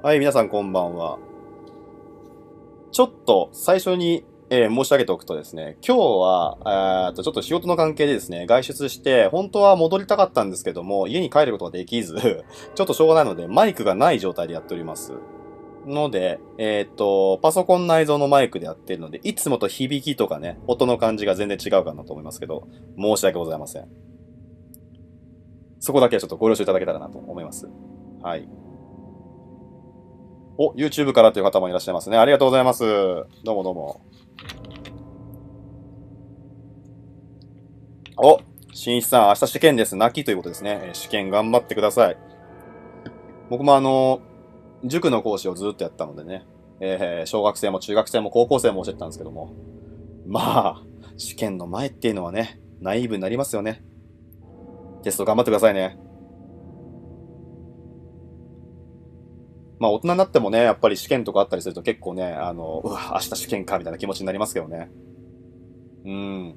はい、皆さんこんばんは。ちょっと最初に、えー、申し上げておくとですね、今日は、えっと、ちょっと仕事の関係でですね、外出して、本当は戻りたかったんですけども、家に帰ることができず、ちょっとしょうがないので、マイクがない状態でやっております。ので、えっ、と、パソコン内蔵のマイクでやってるので、いつもと響きとかね、音の感じが全然違うかなと思いますけど、申し訳ございません。そこだけはちょっとご了承いただけたらなと思います。はい。お、YouTube からという方もいらっしゃいますね。ありがとうございます。どうもどうも。お、新一さん、明日試験です。泣きということですね。試験頑張ってください。僕もあの、塾の講師をずっとやったのでね、えー、小学生も中学生も高校生も教えてたんですけども、まあ、試験の前っていうのはね、ナイーブになりますよね。テスト頑張ってくださいね。まあ大人になってもね、やっぱり試験とかあったりすると結構ね、あの、うわ、明日試験か、みたいな気持ちになりますけどね。うん。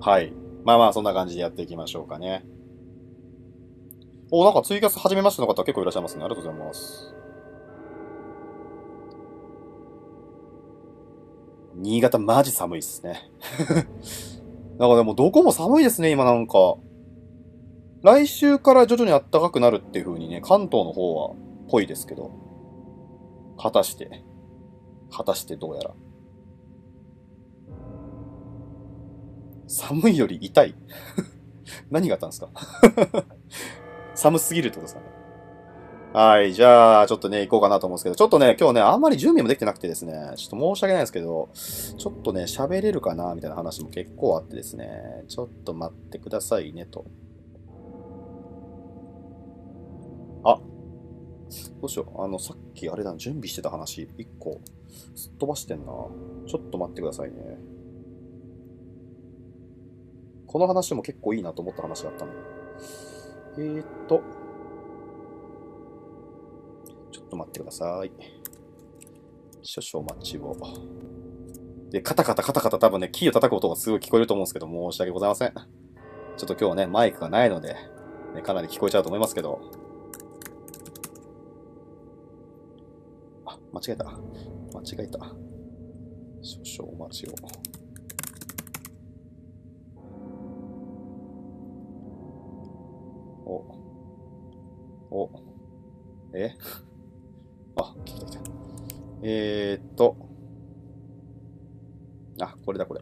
はい。まあまあ、そんな感じでやっていきましょうかね。お、なんかツイキャス始めましての方結構いらっしゃいますね。ありがとうございます。新潟マジ寒いっすね。なんかでもどこも寒いですね、今なんか。来週から徐々に暖かくなるっていう風にね、関東の方は、ぽいですけど。果たして、果たしてどうやら。寒いより痛い 何があったんですか 寒すぎるってことですかはい、じゃあ、ちょっとね、行こうかなと思うんですけど、ちょっとね、今日ね、あんまり準備もできてなくてですね、ちょっと申し訳ないんですけど、ちょっとね、喋れるかな、みたいな話も結構あってですね、ちょっと待ってくださいね、と。あ、どうしよう、あの、さっきあれだな、準備してた話、一個、すっ飛ばしてんな。ちょっと待ってくださいね。この話も結構いいなと思った話だったの。えー、っと、と待ってください。少々お待ちを。で、カタカタカタカタ多分ね、キーを叩く音がすごい聞こえると思うんですけど、申し訳ございません。ちょっと今日はね、マイクがないので、ね、かなり聞こえちゃうと思いますけど。あ、間違えた。間違えた。少々お待ちを。お。お。ええー、っと、あ、これだ、これ。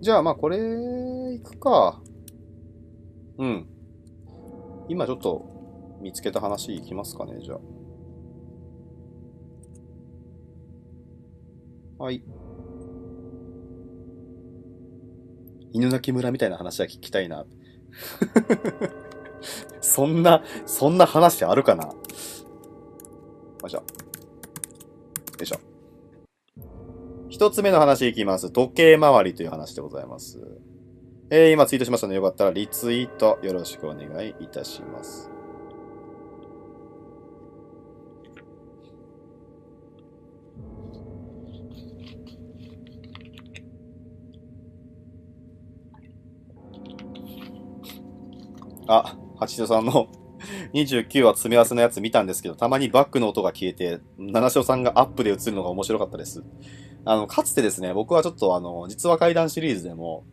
じゃあ、まあ、これ、いくか。うん。今ちょっと見つけた話いきますかね、じゃあ。はい。犬鳴村みたいな話は聞きたいな。そんな、そんな話あるかなよいしょ。よいしょ。一つ目の話いきます。時計回りという話でございます。えー、今ツイートしましたので、よかったらリツイートよろしくお願いいたします。あ、八代さんの29 話詰め合わせのやつ見たんですけど、たまにバックの音が消えて、七代さんがアップで映るのが面白かったです。あの、かつてですね、僕はちょっとあの、実話怪談シリーズでも、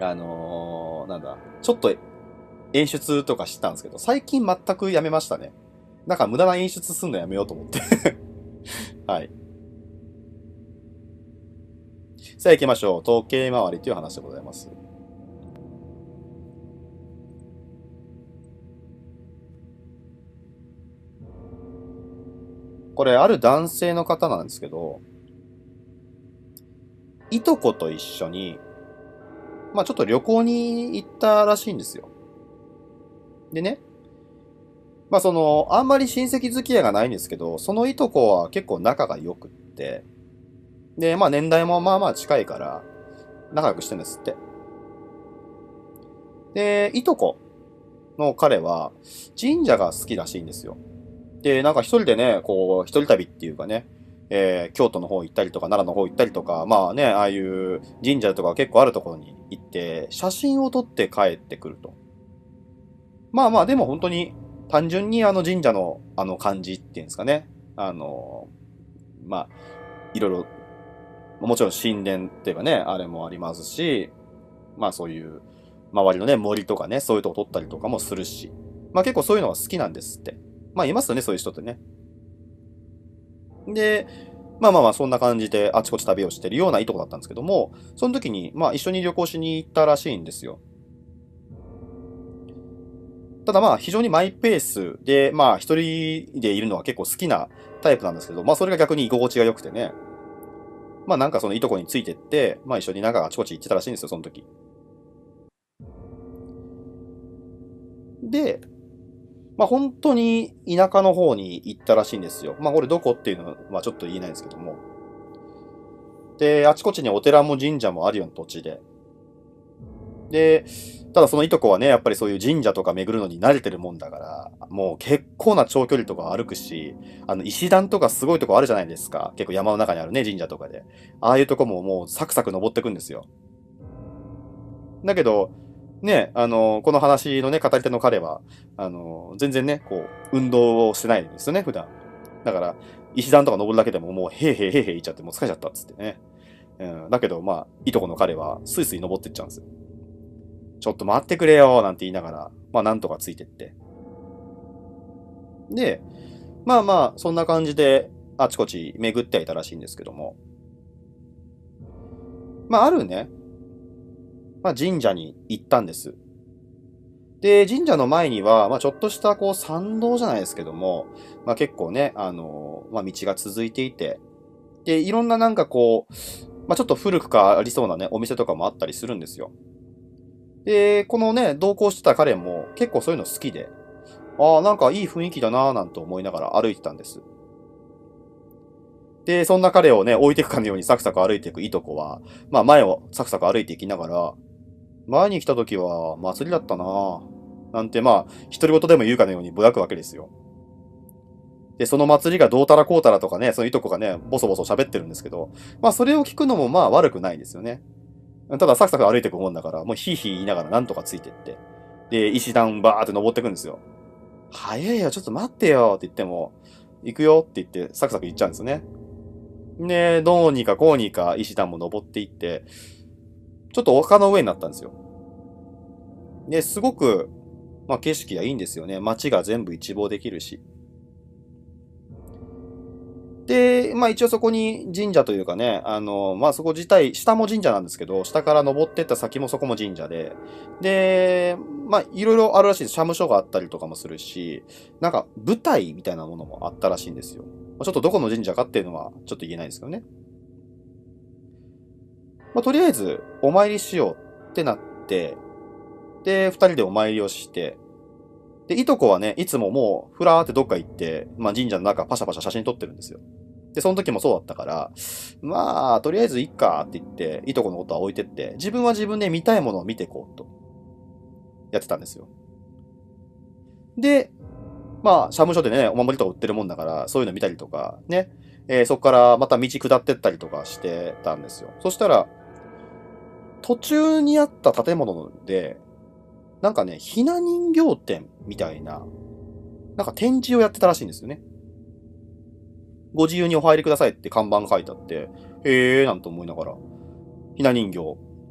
あのー、なんだ、ちょっと演出とかしてたんですけど、最近全くやめましたね。なんか無駄な演出すんのやめようと思って はい。さあ行きましょう。統計回りという話でございます。これある男性の方なんですけど、いとこと一緒に、まあちょっと旅行に行ったらしいんですよ。でね、まあその、あんまり親戚付き合いがないんですけど、そのいとこは結構仲が良くって、で、まあ年代もまあまあ近いから、仲良くしてるんですって。で、いとこの彼は神社が好きらしいんですよ。で、なんか一人でね、こう、一人旅っていうかね、えー、京都の方行ったりとか、奈良の方行ったりとか、まあね、ああいう神社とか結構あるところに行って、写真を撮って帰ってくると。まあまあ、でも本当に、単純にあの神社のあの感じっていうんですかね。あの、まあ、いろいろ、もちろん神殿っていうかね、あれもありますし、まあそういう周りのね、森とかね、そういうとこ撮ったりとかもするし、まあ結構そういうのは好きなんですって。まあ、いますよね、そういう人ってね。で、まあまあまあ、そんな感じで、あちこち旅をしてるようないいとこだったんですけども、その時に、まあ、一緒に旅行しに行ったらしいんですよ。ただまあ、非常にマイペースで、まあ、一人でいるのは結構好きなタイプなんですけど、まあ、それが逆に居心地が良くてね。まあ、なんかそのいとこについてって、まあ、一緒になんかあちこち行ってたらしいんですよ、その時。で、まあ、本当に田舎の方に行ったらしいんですよ。まあ、これどこっていうのは、ちょっと言えないんですけども。で、あちこちにお寺も神社もあるような土地で。で、ただそのいとこはね、やっぱりそういう神社とか巡るのに慣れてるもんだから、もう結構な長距離とか歩くし、あの石段とかすごいとこあるじゃないですか。結構山の中にあるね、神社とかで。ああいうとこももうサクサク登ってくんですよ。だけど、ね、あの、この話のね、語り手の彼は、あの、全然ね、こう、運動をしてないんですよね、普段。だから、石段とか登るだけでももう、へいへいへいへいいっちゃって、もう疲れちゃったっつってね。うん、だけど、まあ、いとこの彼は、スイスイ登ってっちゃうんですよ。ちょっと待ってくれよ、なんて言いながら、まあ、なんとかついてって。で、まあまあ、そんな感じで、あちこち巡ってはいたらしいんですけども。まあ、あるね、まあ、神社に行ったんです。で、神社の前には、まあ、ちょっとしたこう参道じゃないですけども、まあ、結構ね、あのまあ、道が続いていて、で、いろんななんかこう、まあ、ちょっと古くかありそうなね、お店とかもあったりするんですよ。で、このね、同行してた彼も結構そういうの好きで、ああ、なんかいい雰囲気だなぁなんて思いながら歩いてたんです。で、そんな彼をね、置いていくかのようにサクサク歩いていくいとこは、まあ前をサクサク歩いていきながら、前に来た時は祭りだったななんてまあ、独り言でも言うかのようにぼやくわけですよ。で、その祭りがどうたらこうたらとかね、そのいとこがね、ボソボソ喋ってるんですけど、まあそれを聞くのもまあ悪くないですよね。ただサクサク歩いていくもんだから、もうヒーヒー言いながらなんとかついてって。で、石段バーって登ってくんですよ。早いよ、ちょっと待ってよって言っても、行くよって言ってサクサク行っちゃうんですよね。ねどうにかこうにか石段も登っていって、ちょっと丘の上になったんですよ。で、すごく、まあ、景色がいいんですよね。街が全部一望できるし。で、まあ一応そこに神社というかね、あの、まあそこ自体、下も神社なんですけど、下から登ってった先もそこも神社で、で、まあいろいろあるらしいです。社務所があったりとかもするし、なんか舞台みたいなものもあったらしいんですよ。ちょっとどこの神社かっていうのはちょっと言えないですけどね。まあ、とりあえず、お参りしようってなって、で、二人でお参りをして、で、いとこはね、いつももう、ふらーってどっか行って、まあ、神社の中パシャパシャ写真撮ってるんですよ。で、その時もそうだったから、まあ、とりあえずいっかって言って、いとこのことは置いてって、自分は自分で見たいものを見てこうと、やってたんですよ。で、まあ、社務所でね、お守りとか売ってるもんだから、そういうの見たりとか、ね、えー、そこからまた道下ってったりとかしてたんですよ。そしたら、途中にあった建物で、なんかね、ひな人形展みたいな、なんか展示をやってたらしいんですよね。ご自由にお入りくださいって看板書いてあって、へえーなんて思いながら、ひな人形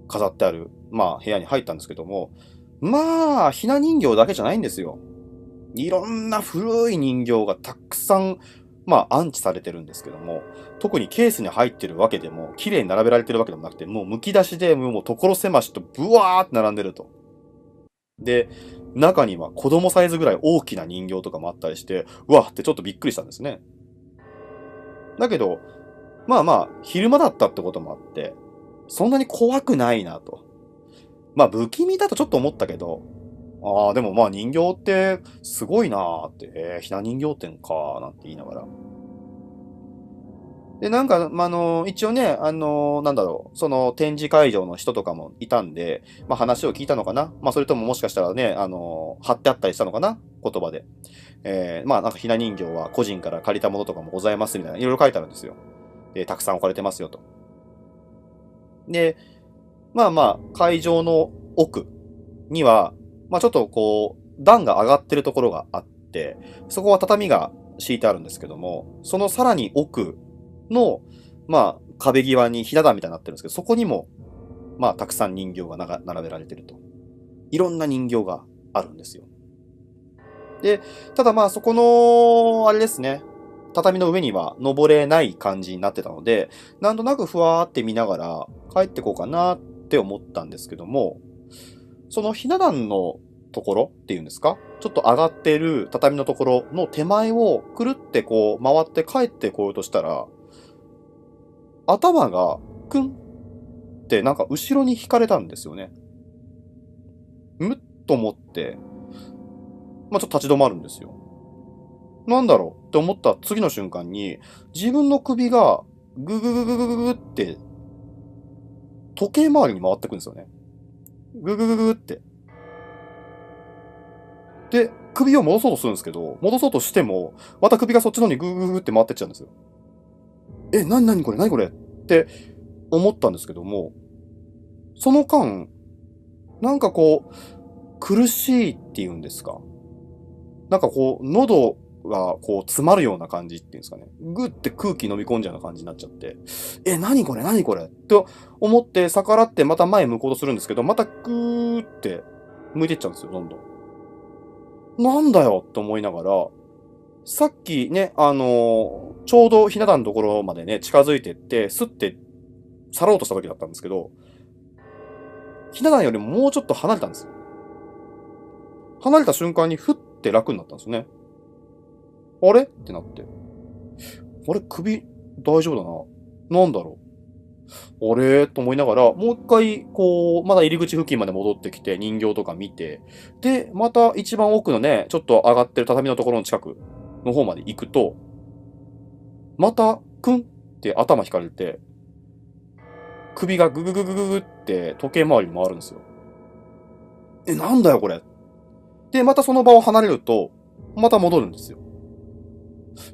飾ってある、まあ部屋に入ったんですけども、まあ、ひな人形だけじゃないんですよ。いろんな古い人形がたくさんまあ、安置されてるんですけども、特にケースに入ってるわけでも、綺麗に並べられてるわけでもなくて、もう剥き出しで、もう所狭しとブワーって並んでると。で、中には子供サイズぐらい大きな人形とかもあったりして、うわってちょっとびっくりしたんですね。だけど、まあまあ、昼間だったってこともあって、そんなに怖くないなと。まあ、不気味だとちょっと思ったけど、ああ、でもまあ人形ってすごいなーって、えー、ひな人形店かなんて言いながら。で、なんか、まあの、一応ね、あの、なんだろう、その展示会場の人とかもいたんで、まあ話を聞いたのかなまあそれとももしかしたらね、あの、貼ってあったりしたのかな言葉で。えー、まあなんかひな人形は個人から借りたものとかもございますみたいな、いろいろ書いてあるんですよ。で、たくさん置かれてますよと。で、まあまあ、会場の奥には、まあ、ちょっとこう、段が上がってるところがあって、そこは畳が敷いてあるんですけども、そのさらに奥の、まあ、壁際にひだ段みたいになってるんですけど、そこにも、まあ、たくさん人形が並べられてると。いろんな人形があるんですよ。で、ただまあ、そこの、あれですね、畳の上には登れない感じになってたので、なんとなくふわーって見ながら帰ってこうかなって思ったんですけども、そのひな壇のところっていうんですかちょっと上がってる畳のところの手前をくるってこう回って帰ってこようとしたら、頭がクンってなんか後ろに引かれたんですよね。むっと思って、まあ、ちょっと立ち止まるんですよ。なんだろうって思った次の瞬間に、自分の首がぐぐぐぐぐぐって時計回りに回ってくんですよね。ぐぐぐぐって。で、首を戻そうとするんですけど、戻そうとしても、また首がそっちの方にぐぐぐって回ってっちゃうんですよ。え、なになにこれなにこれって思ったんですけども、その間、なんかこう、苦しいっていうんですか。なんかこう、喉がこう詰まるような感じっていうんですかね。ぐって空気飲み込んじゃうような感じになっちゃって、え、なにこれなにこれと思って逆らってまた前向こうとするんですけど、またぐーって向いてっちゃうんですよ、どんどん。なんだよって思いながら、さっきね、あのー、ちょうどひな壇のところまでね、近づいてって、すって去ろうとした時だったんですけど、ひな壇よりももうちょっと離れたんですよ。離れた瞬間にふって楽になったんですよね。あれってなって。あれ首大丈夫だな。なんだろう。あれと思いながら、もう一回、こう、まだ入り口付近まで戻ってきて、人形とか見て、で、また一番奥のね、ちょっと上がってる畳のところの近くの方まで行くと、また、くんって頭引かれて、首がグググググって時計回りに回るんですよ。え、なんだよこれ。で、またその場を離れると、また戻るんですよ。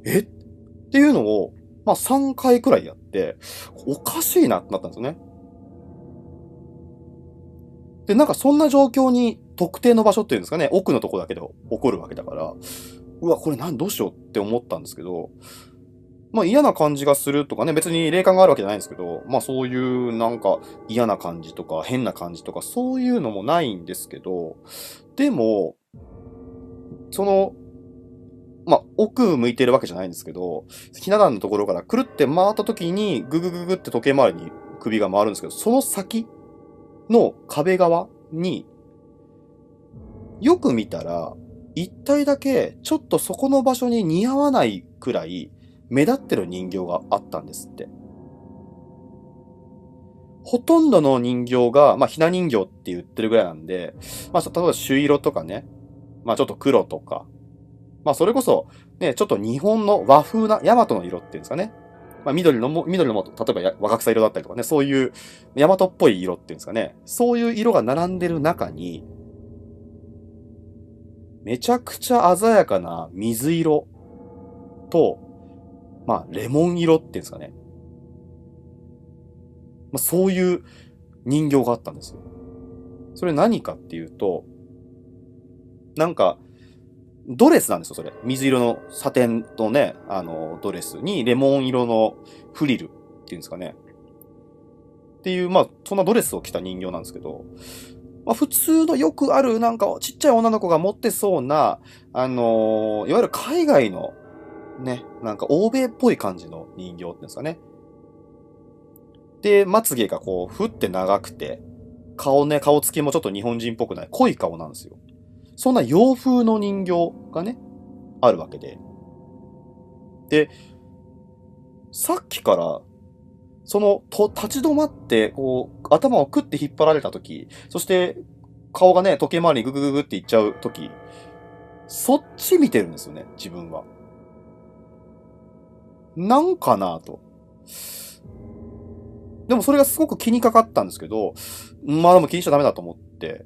えっていうのを、まあ3回くらいやって、おかしいなってなったんですよね。で、なんかそんな状況に特定の場所っていうんですかね、奥のとこだけで起こるわけだから、うわ、これ何、どうしようって思ったんですけど、まあ嫌な感じがするとかね、別に霊感があるわけじゃないんですけど、まあそういうなんか嫌な感じとか変な感じとかそういうのもないんですけど、でも、そのまあ、奥向いてるわけじゃないんですけど、ひな壇のところからくるって回った時に、ぐぐぐぐって時計回りに首が回るんですけど、その先の壁側に、よく見たら、一体だけ、ちょっとそこの場所に似合わないくらい、目立ってる人形があったんですって。ほとんどの人形が、まあ、ひな人形って言ってるぐらいなんで、まあ、例えば朱色とかね、まあ、ちょっと黒とか、まあ、それこそ、ね、ちょっと日本の和風な、ヤマトの色っていうんですかね。まあ、緑のも、緑のも、例えば若草色だったりとかね、そういう、ヤマトっぽい色っていうんですかね。そういう色が並んでる中に、めちゃくちゃ鮮やかな水色と、まあ、レモン色っていうんですかね。まあ、そういう人形があったんですよ。それ何かっていうと、なんか、ドレスなんですよ、それ。水色のサテンとね、あの、ドレスにレモン色のフリルっていうんですかね。っていう、まあ、そんなドレスを着た人形なんですけど、まあ、普通のよくある、なんか、ちっちゃい女の子が持ってそうな、あのー、いわゆる海外の、ね、なんか欧米っぽい感じの人形っていうんですかね。で、まつげがこう、ふって長くて、顔ね、顔つきもちょっと日本人っぽくない、濃い顔なんですよ。そんな洋風の人形がね、あるわけで。で、さっきから、その、と、立ち止まって、こう、頭をくって引っ張られたとき、そして、顔がね、時計回りにググググっていっちゃうとき、そっち見てるんですよね、自分は。なんかなと。でもそれがすごく気にかかったんですけど、まあでも気にしちゃダメだと思って、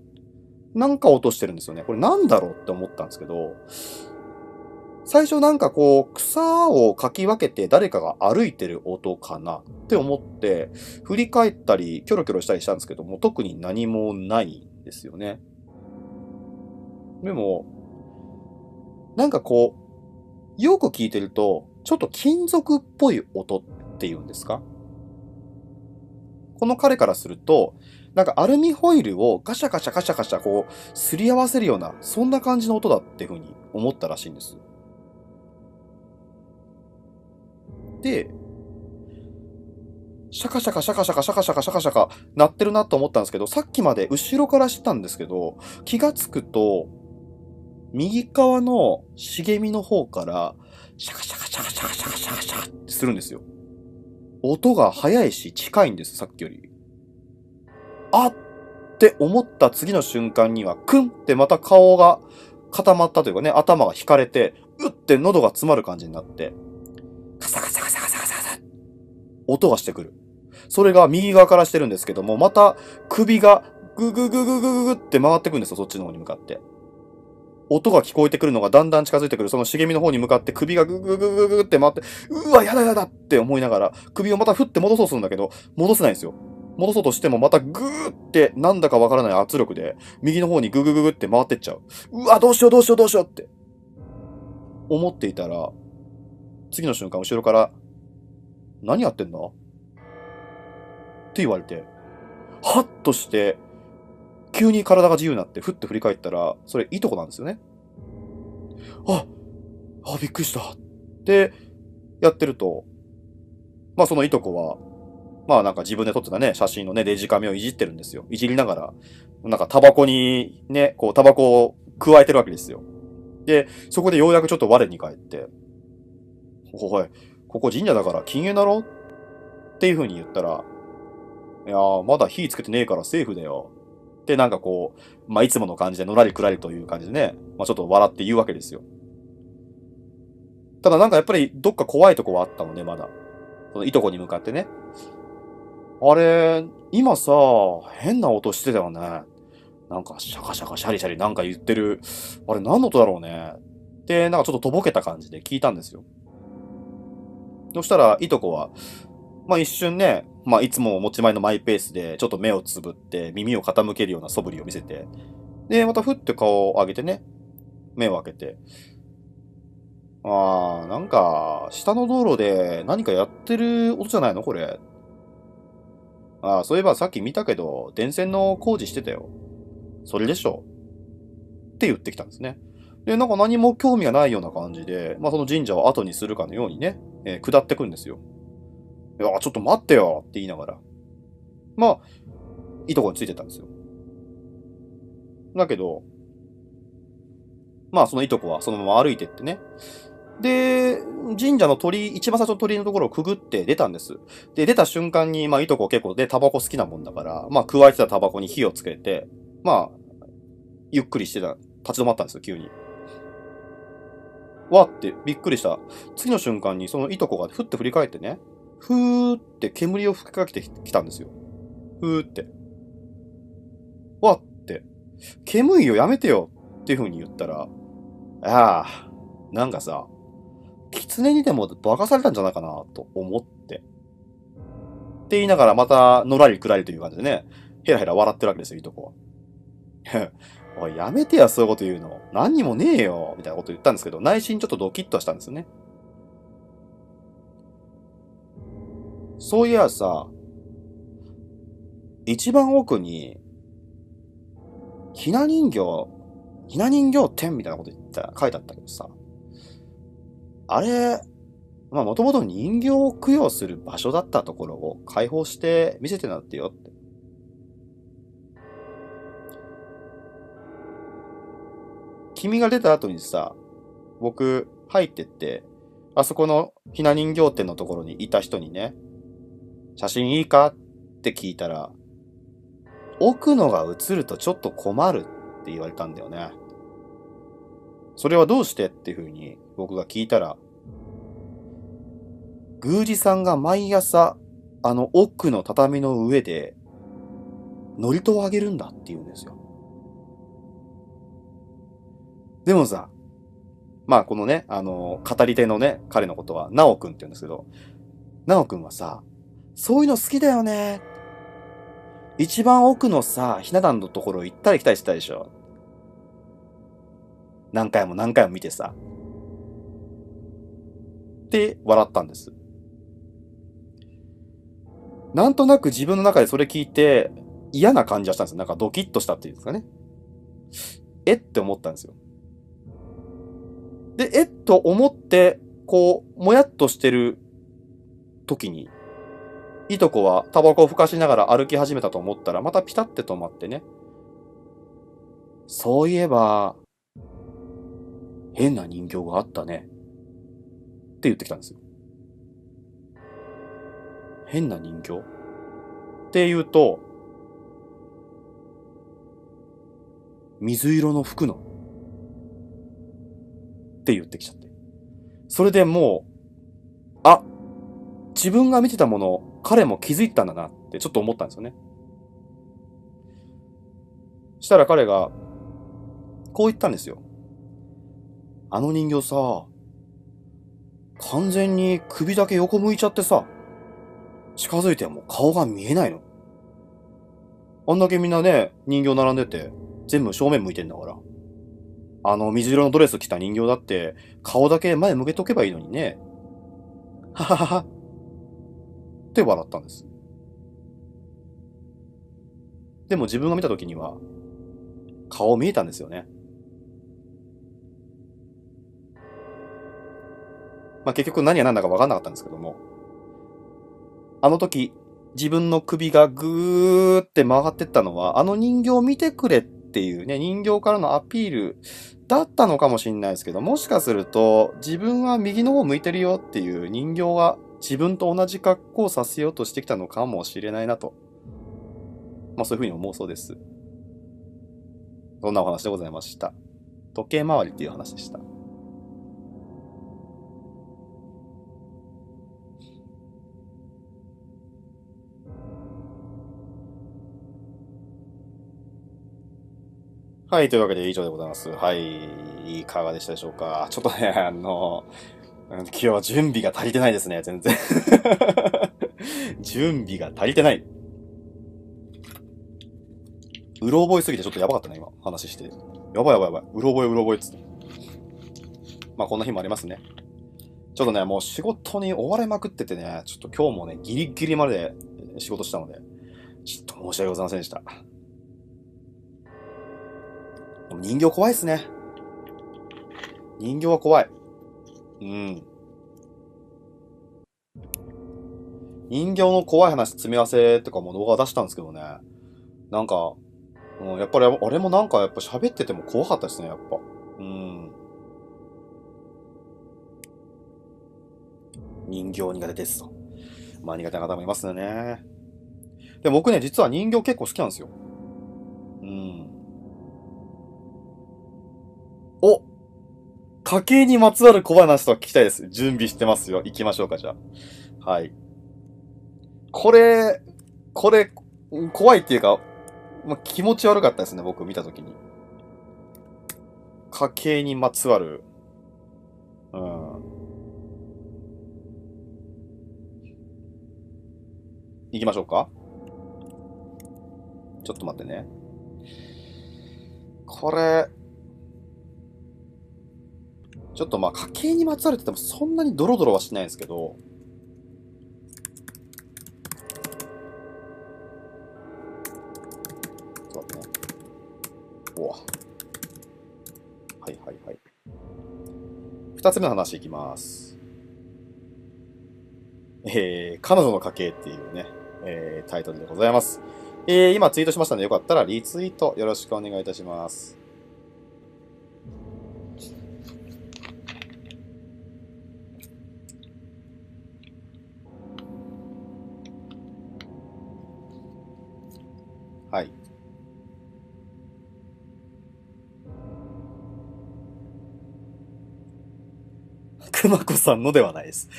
なんか落としてるんですよね。これなんだろうって思ったんですけど、最初なんかこう、草をかき分けて誰かが歩いてる音かなって思って、振り返ったり、キョロキョロしたりしたんですけども、特に何もないんですよね。でも、なんかこう、よく聞いてると、ちょっと金属っぽい音っていうんですかこの彼からすると、なんかアルミホイルをガシャガシャガシャガシャこう、すり合わせるような、そんな感じの音だっていうふうに思ったらしいんです。で、シャカシャカシャカシャカシャカシャカシャカシャカ鳴ってるなと思ったんですけど、さっきまで後ろからしてたんですけど、気がつくと、右側の茂みの方から、シャカシャカシャカシャカシャカシャカシャカってするんですよ。音が速いし近いんです、さっきより。あって思った次の瞬間には、クンってまた顔が固まったというかね、頭が引かれて、うって喉が詰まる感じになって、カサカサカサカサカサカサ音がしてくる。それが右側からしてるんですけども、また首がググググググって回ってくんですよ、そっちの方に向かって。音が聞こえてくるのがだんだん近づいてくる、その茂みの方に向かって首がグググググって回って、うわ、やだやだって思いながら、首をまたふって戻そうするんだけど、戻せないんですよ。戻そうとしてもまたグーってなんだかわからない圧力で、右の方にググググって回ってっちゃう。うわ、どうしようどうしようどうしようって。思っていたら、次の瞬間後ろから、何やってんだって言われて、ハッとして、急に体が自由になってふって振り返ったら、それいとこなんですよね。あ、あ、びっくりした。ってやってると、まあそのいとこはまあなんか自分で撮ってたね、写真のね、デジカメをいじってるんですよ。いじりながら、なんかタバコにね、こうタバコを加えてるわけですよ。で、そこでようやくちょっと我に返って、おい、ここ神社だから禁煙だろっていう風に言ったら、いやー、まだ火つけてねえからセーフだよ。ってなんかこう、まあいつもの感じでのらりくらりという感じでね、まあちょっと笑って言うわけですよ。ただなんかやっぱりどっか怖いとこはあったので、まだ。そのいとこに向かってね。あれ、今さ、変な音してたよね。なんかシャカシャカシャリシャリなんか言ってる。あれ何の音だろうね。で、なんかちょっととぼけた感じで聞いたんですよ。そしたら、いとこは、まあ一瞬ね、まあいつも持ち前のマイペースで、ちょっと目をつぶって耳を傾けるような素振りを見せて、で、またふって顔を上げてね、目を開けて、あー、なんか、下の道路で何かやってる音じゃないのこれ。ああ、そういえばさっき見たけど、電線の工事してたよ。それでしょって言ってきたんですね。で、なんか何も興味がないような感じで、まあその神社を後にするかのようにね、えー、下ってくんですよ。いや、ちょっと待ってよって言いながら。まあ、いいとこについてたんですよ。だけど、まあそのいとこはそのまま歩いてってね、で、神社の鳥一番最初の鳥居のところをくぐって出たんです。で、出た瞬間に、まあ、いとこ結構で、タバコ好きなもんだから、まあ、加えてたタバコに火をつけて、まあ、ゆっくりしてた、立ち止まったんですよ、急に。わって、びっくりした。次の瞬間に、そのいとこがふって振り返ってね、ふーって煙を吹きかけてきたんですよ。ふーって。わって、煙をやめてよっていう風に言ったら、ああ、なんかさ、狐にでも化かされたんじゃないかなと思って。って言いながらまた、のらりくらりという感じでね、ヘラヘラ笑ってるわけですよ、いいとこは。おい、やめてや、そういうこと言うの。何にもねえよ、みたいなこと言ったんですけど、内心ちょっとドキッとしたんですよね。そういやさ、一番奥に、ひな人形、ひな人形天みたいなこと言った、書いてあったけどさ、あれ、まあもともと人形を供養する場所だったところを解放して見せてなってよって。君が出た後にさ、僕入ってって、あそこのひな人形店のところにいた人にね、写真いいかって聞いたら、奥のが映るとちょっと困るって言われたんだよね。それはどうしてっていうふうに僕が聞いたら、宮司さんが毎朝、あの奥の畳の上で、祝詞をあげるんだって言うんですよ。でもさ、まあこのね、あの、語り手のね、彼のことは、なおくんって言うんですけど、なおくんはさ、そういうの好きだよね。一番奥のさ、ひな壇のところ行ったり来たりしたでしょ。何回も何回も見てさ。って笑ったんです。なんとなく自分の中でそれ聞いて嫌な感じがしたんですよ。なんかドキッとしたっていうんですかね。えって思ったんですよ。で、えっと思って、こう、もやっとしてる時に、いとこはタバコをふかしながら歩き始めたと思ったら、またピタって止まってね。そういえば、変な人形があったね。って言ってきたんですよ。変な人形って言うと、水色の服の。って言ってきちゃって。それでもう、あ、自分が見てたもの、彼も気づいたんだなってちょっと思ったんですよね。したら彼が、こう言ったんですよ。あの人形さ、完全に首だけ横向いちゃってさ、近づいても顔が見えないの。あんだけみんなね、人形並んでて、全部正面向いてんだから。あの水色のドレス着た人形だって、顔だけ前向けとけばいいのにね。はははは。って笑ったんです。でも自分が見た時には、顔見えたんですよね。まあ、結局何が何だか分かんなかったんですけども、あの時、自分の首がぐーって曲がってったのは、あの人形を見てくれっていうね、人形からのアピールだったのかもしれないですけど、もしかすると、自分は右の方向いてるよっていう人形が自分と同じ格好をさせようとしてきたのかもしれないなと。まあそういうふうに思うそうです。そんなお話でございました。時計回りっていう話でした。はい、というわけで以上でございます。はい、いかがでしたでしょうか。ちょっとね、あの、今日は準備が足りてないですね、全然 準備が足りてない。うろ覚えすぎてちょっとやばかったね、今、話して。やばいやばいやばい。うろ覚えうろ覚えっつって。まあ、こんな日もありますね。ちょっとね、もう仕事に追われまくっててね、ちょっと今日もね、ギリギリまで仕事したので、ちょっと申し訳ございませんでした。でも人形怖いっすね。人形は怖い。うん。人形の怖い話詰め合わせとかも動画出したんですけどね。なんか、うん、やっぱりあれもなんかやっぱ喋ってても怖かったですね、やっぱ。うん。人形苦手ですと。まあ苦手な方もいますよね。で、僕ね、実は人形結構好きなんですよ。家計にまつわる小話とか聞きたいです。準備してますよ。行きましょうか、じゃあ。はい。これ、これ、怖いっていうか、まあ、気持ち悪かったですね、僕見たときに。家計にまつわる。うん。行きましょうか。ちょっと待ってね。これ、ちょっとまあ家計にまつわるって言ってもそんなにドロドロはしないんですけど、ちょっと待ってね。おわ。はいはいはい。二つ目の話いきます。えー、彼女の家系っていうね、えー、タイトルでございます。えー、今ツイートしましたので、よかったらリツイートよろしくお願いいたします。ま子さんのではないです。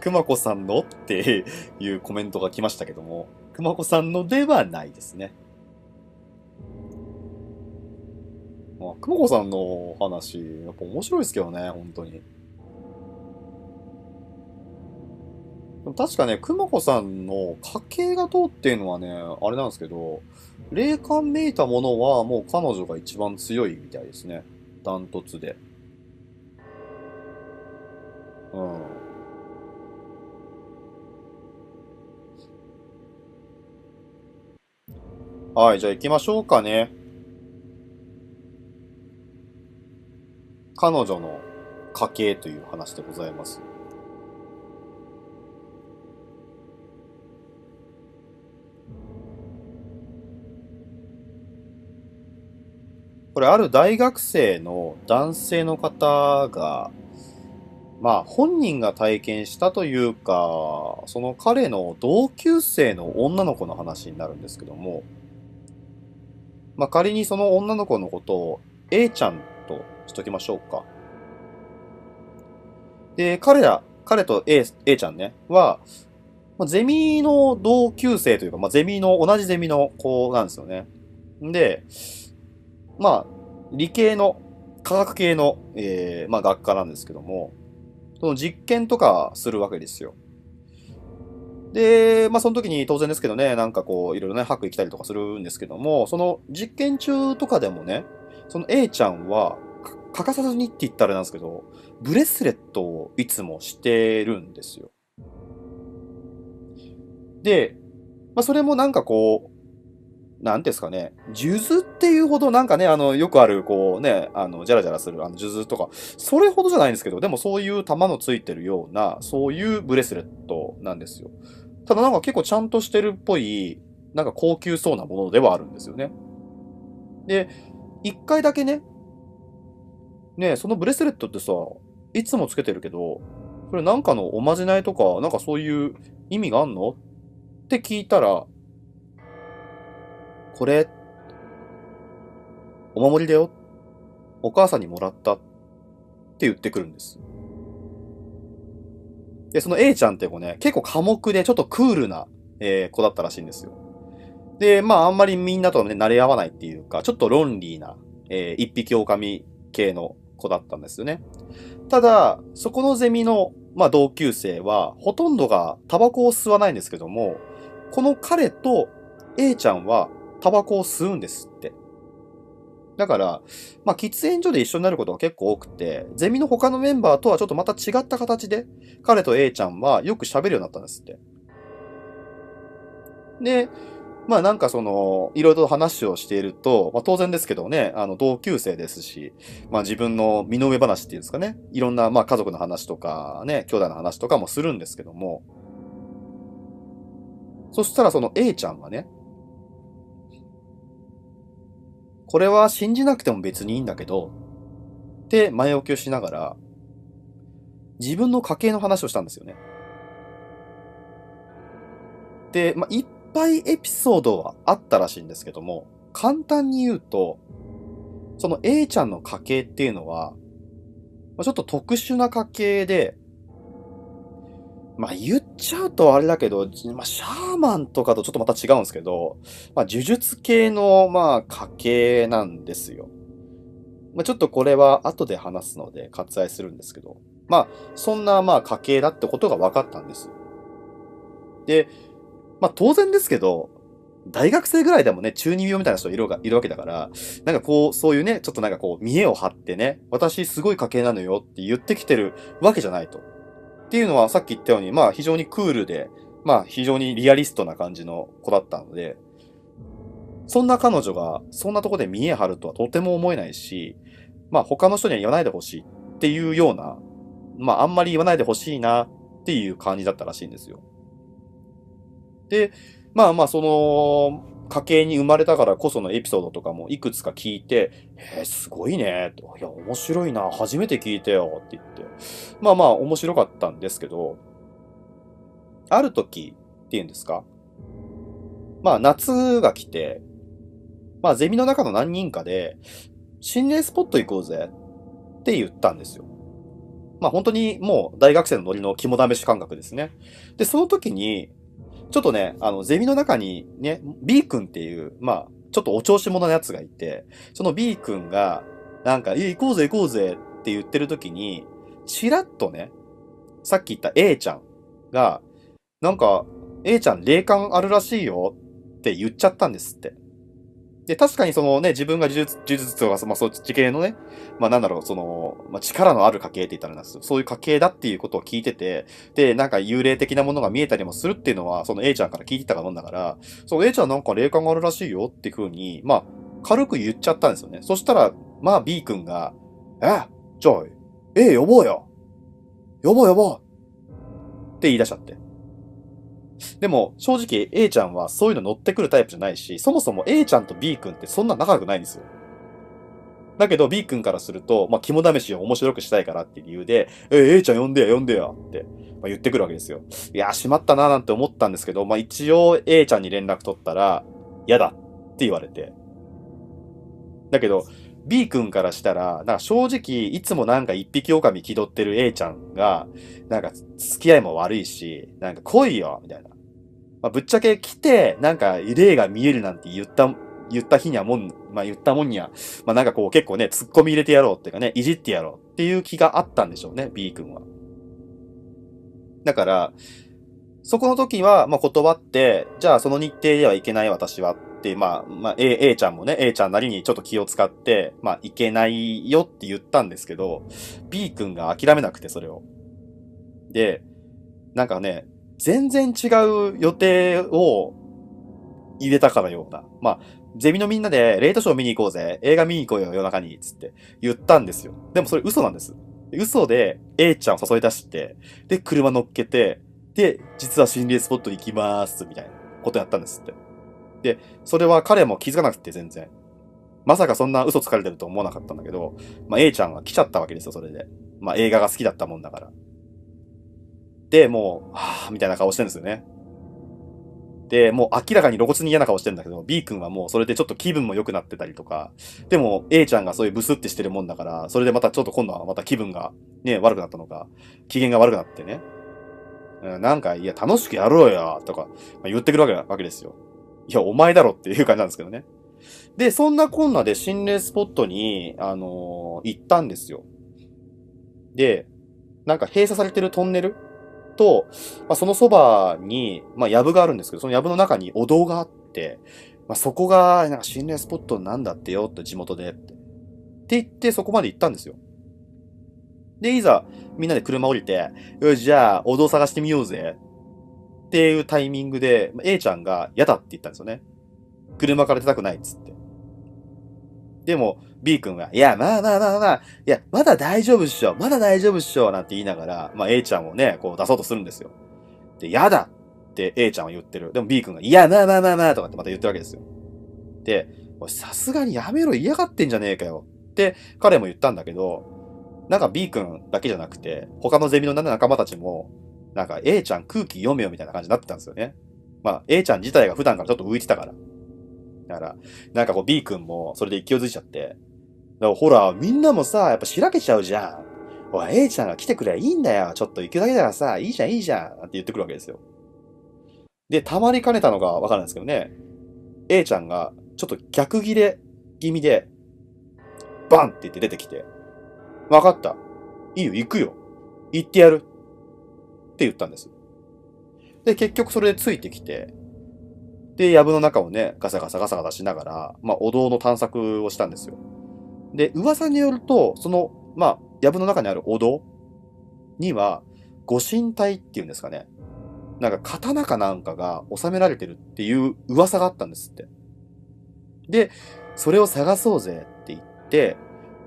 く まさんのっていうコメントが来ましたけども、くまこさんのではないですね。まあ、く子さんの話、やっぱ面白いですけどね、本当に。確かね、くまこさんの家系がどうっていうのはね、あれなんですけど、霊感めいたものはもう彼女が一番強いみたいですね。ダントツで。うん。はい、じゃあ行きましょうかね。彼女の家系という話でございます。これある大学生の男性の方がまあ本人が体験したというか、その彼の同級生の女の子の話になるんですけども、まあ仮にその女の子のことを A ちゃんとしときましょうか。で、彼ら、彼と A, A ちゃんね、は、まあ、ゼミの同級生というか、まあ、ゼミの、同じゼミの子なんですよね。で、まあ、理系の、科学系の、えー、まあ、学科なんですけども、その実験とかするわけですよ。で、まあその時に当然ですけどね、なんかこう、いろいろね、く行きたりとかするんですけども、その実験中とかでもね、その A ちゃんは、欠かさずにって言ったらなんですけど、ブレスレットをいつもしてるんですよ。で、まあそれもなんかこう、なんですかね、数珠っていうほどなんかね、あの、よくある、こうね、あの、じゃらじゃらする、あの、数珠とか、それほどじゃないんですけど、でもそういう玉のついてるような、そういうブレスレットなんですよ。ただなんか結構ちゃんとしてるっぽい、なんか高級そうなものではあるんですよね。で、一回だけね、ねそのブレスレットってさ、いつもつけてるけど、これなんかのおまじないとか、なんかそういう意味があんのって聞いたら、これ、お守りだよ。お母さんにもらった。って言ってくるんです。で、その A ちゃんって子ね、結構寡黙でちょっとクールな、えー、子だったらしいんですよ。で、まああんまりみんなとね、慣れ合わないっていうか、ちょっとロンリーな、えー、一匹狼系の子だったんですよね。ただ、そこのゼミの、まあ、同級生は、ほとんどがタバコを吸わないんですけども、この彼と A ちゃんはタバコを吸うんですって。だから、まあ、喫煙所で一緒になることが結構多くて、ゼミの他のメンバーとはちょっとまた違った形で、彼と A ちゃんはよく喋るようになったんですって。で、まあなんかその、いろいろ話をしていると、まあ当然ですけどね、あの同級生ですし、まあ自分の身の上話っていうんですかね、いろんなま家族の話とかね、兄弟の話とかもするんですけども、そしたらその A ちゃんがね、これは信じなくても別にいいんだけど、って前置きをしながら、自分の家系の話をしたんですよね。で、まあ、いっぱいエピソードはあったらしいんですけども、簡単に言うと、その A ちゃんの家系っていうのは、まあ、ちょっと特殊な家系で、まあ言っちゃうとあれだけど、まあシャーマンとかとちょっとまた違うんですけど、まあ呪術系のまあ家系なんですよ。まあちょっとこれは後で話すので割愛するんですけど、まあそんなまあ家系だってことが分かったんです。で、まあ当然ですけど、大学生ぐらいでもね、中二病みたいな人いるいるわけだから、なんかこう、そういうね、ちょっとなんかこう、見栄を張ってね、私すごい家系なのよって言ってきてるわけじゃないと。っていうのはさっき言ったように、まあ非常にクールで、まあ非常にリアリストな感じの子だったので、そんな彼女がそんなとこで見え張るとはとても思えないし、まあ他の人には言わないでほしいっていうような、まああんまり言わないでほしいなっていう感じだったらしいんですよ。で、まあまあその、家系に生まれたからこそのエピソードとかもいくつか聞いて、えー、すごいね、と。いや、面白いな、初めて聞いたよ、って言って。まあまあ、面白かったんですけど、ある時っていうんですか。まあ、夏が来て、まあ、ゼミの中の何人かで、心霊スポット行こうぜ、って言ったんですよ。まあ、本当にもう大学生のノリの肝試し感覚ですね。で、その時に、ちょっとね、あの、ゼミの中にね、B 君っていう、まあ、ちょっとお調子者のやつがいて、その B 君が、なんか、いや、行こうぜ行こうぜって言ってる時に、ちらっとね、さっき言った A ちゃんが、なんか、A ちゃん霊感あるらしいよって言っちゃったんですって。で、確かにそのね、自分が呪術、呪術とか、まあ、そっち系のね、まあ、なんだろう、その、まあ、力のある家系って言ったらなんですそういう家系だっていうことを聞いてて、で、なんか幽霊的なものが見えたりもするっていうのは、その A ちゃんから聞いてたかもんだから、その A ちゃんなんか霊感があるらしいよっていうふうに、まあ、軽く言っちゃったんですよね。そしたら、まあ B 君が、え、じゃあ、A 呼ぼうよ呼ぼう呼ぼうって言い出しちゃって。でも、正直 A ちゃんはそういうの乗ってくるタイプじゃないし、そもそも A ちゃんと B 君ってそんな仲良くないんですよ。だけど B 君からすると、まあ、肝試しを面白くしたいからっていう理由で、え、A ちゃん呼んでや、呼んでや、って、まあ、言ってくるわけですよ。いや、しまったなーなんて思ったんですけど、まあ、一応 A ちゃんに連絡取ったら、嫌だって言われて。だけど、B 君からしたら、なんか正直、いつもなんか一匹狼気取ってる A ちゃんが、なんか付き合いも悪いし、なんか来いよみたいな。まあ、ぶっちゃけ来て、なんか霊が見えるなんて言った、言った日にはもん、まあ、言ったもんには、まあ、なんかこう結構ね、突っ込み入れてやろうっていうかね、いじってやろうっていう気があったんでしょうね、B 君は。だから、そこの時は、まあ、断って、じゃあその日程ではいけない私はって、まあ、まあ、A、A ちゃんもね、A ちゃんなりにちょっと気を使って、まあ、いけないよって言ったんですけど、B 君が諦めなくて、それを。で、なんかね、全然違う予定を入れたかのような。まあ、ゼミのみんなで、レイトショー見に行こうぜ。映画見に行こうよ、夜中に。つって言ったんですよ。でもそれ嘘なんです。嘘で、A ちゃんを誘い出して、で、車乗っけて、で、実は心霊スポットに行きまーす、みたいなことやったんですって。で、それは彼も気づかなくて全然。まさかそんな嘘つかれてると思わなかったんだけど、まあ A ちゃんは来ちゃったわけですよ、それで。まあ映画が好きだったもんだから。で、もう、はぁ、みたいな顔してるんですよね。で、もう明らかに露骨に嫌な顔してるんだけど、B 君はもうそれでちょっと気分も良くなってたりとか、でも A ちゃんがそういうブスってしてるもんだから、それでまたちょっと今度はまた気分がね、悪くなったのか、機嫌が悪くなってね、うん、なんか、いや、楽しくやろうよ、とか、ま言ってくるわけわけですよ。いや、お前だろっていう感じなんですけどね。で、そんなこんなで心霊スポットに、あのー、行ったんですよ。で、なんか閉鎖されてるトンネルと、まあ、そのそばに、まあ、藪があるんですけど、その藪の中にお堂があって、まあ、そこが、なんか心霊スポットなんだってよ、って地元で。って言って、そこまで行ったんですよ。で、いざ、みんなで車降りて、よし、じゃあ、お堂探してみようぜ。っていうタイミングで、まあ、A ちゃんが嫌だって言ったんですよね。車から出たくないっつって。でも、B 君が、いや、まあまあまあまあ、いや、まだ大丈夫っしょ、まだ大丈夫っしょ、なんて言いながら、まあ A ちゃんをね、こう出そうとするんですよ。で、やだって A ちゃんは言ってる。でも B 君が、いや、まあまあまあまあ、とかってまた言ってるわけですよ。で、さすがにやめろ、嫌がってんじゃねえかよって彼も言ったんだけど、なんか B 君だけじゃなくて、他のゼミの仲間たちも、なんか A ちゃん空気読めよみたいな感じになってたんですよね。まあ A ちゃん自体が普段からちょっと浮いてたから。だから、なんかこう B 君もそれで勢いづいちゃって、からほら、みんなもさ、やっぱしらけちゃうじゃん。おい、A ちゃんが来てくれいいんだよ。ちょっと行くだけだからさ、いいじゃん、いいじゃん。って言ってくるわけですよ。で、たまりかねたのがわかるんですけどね、A ちゃんがちょっと逆ギレ気味で、バンって言って出てきて、わかった。いいよ、行くよ。行ってやる。って言ったんです。で、結局それでついてきて、で、藪の中をね、ガサガサガサガサしながら、まあ、お堂の探索をしたんですよ。で、噂によると、その、まあ、藪の中にあるお堂には、御神体っていうんですかね。なんか刀かなんかが収められてるっていう噂があったんですって。で、それを探そうぜって言って、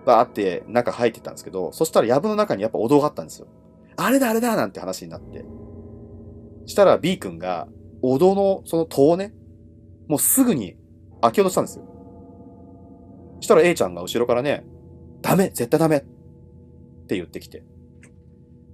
バーって中入ってたんですけど、そしたら藪の中にやっぱお堂があったんですよ。あれだあれだなんて話になって。したら B 君が、お堂のその塔ね、もうすぐに開けようとしたんですよ。したら A ちゃんが後ろからね、ダメ絶対ダメって言ってきて。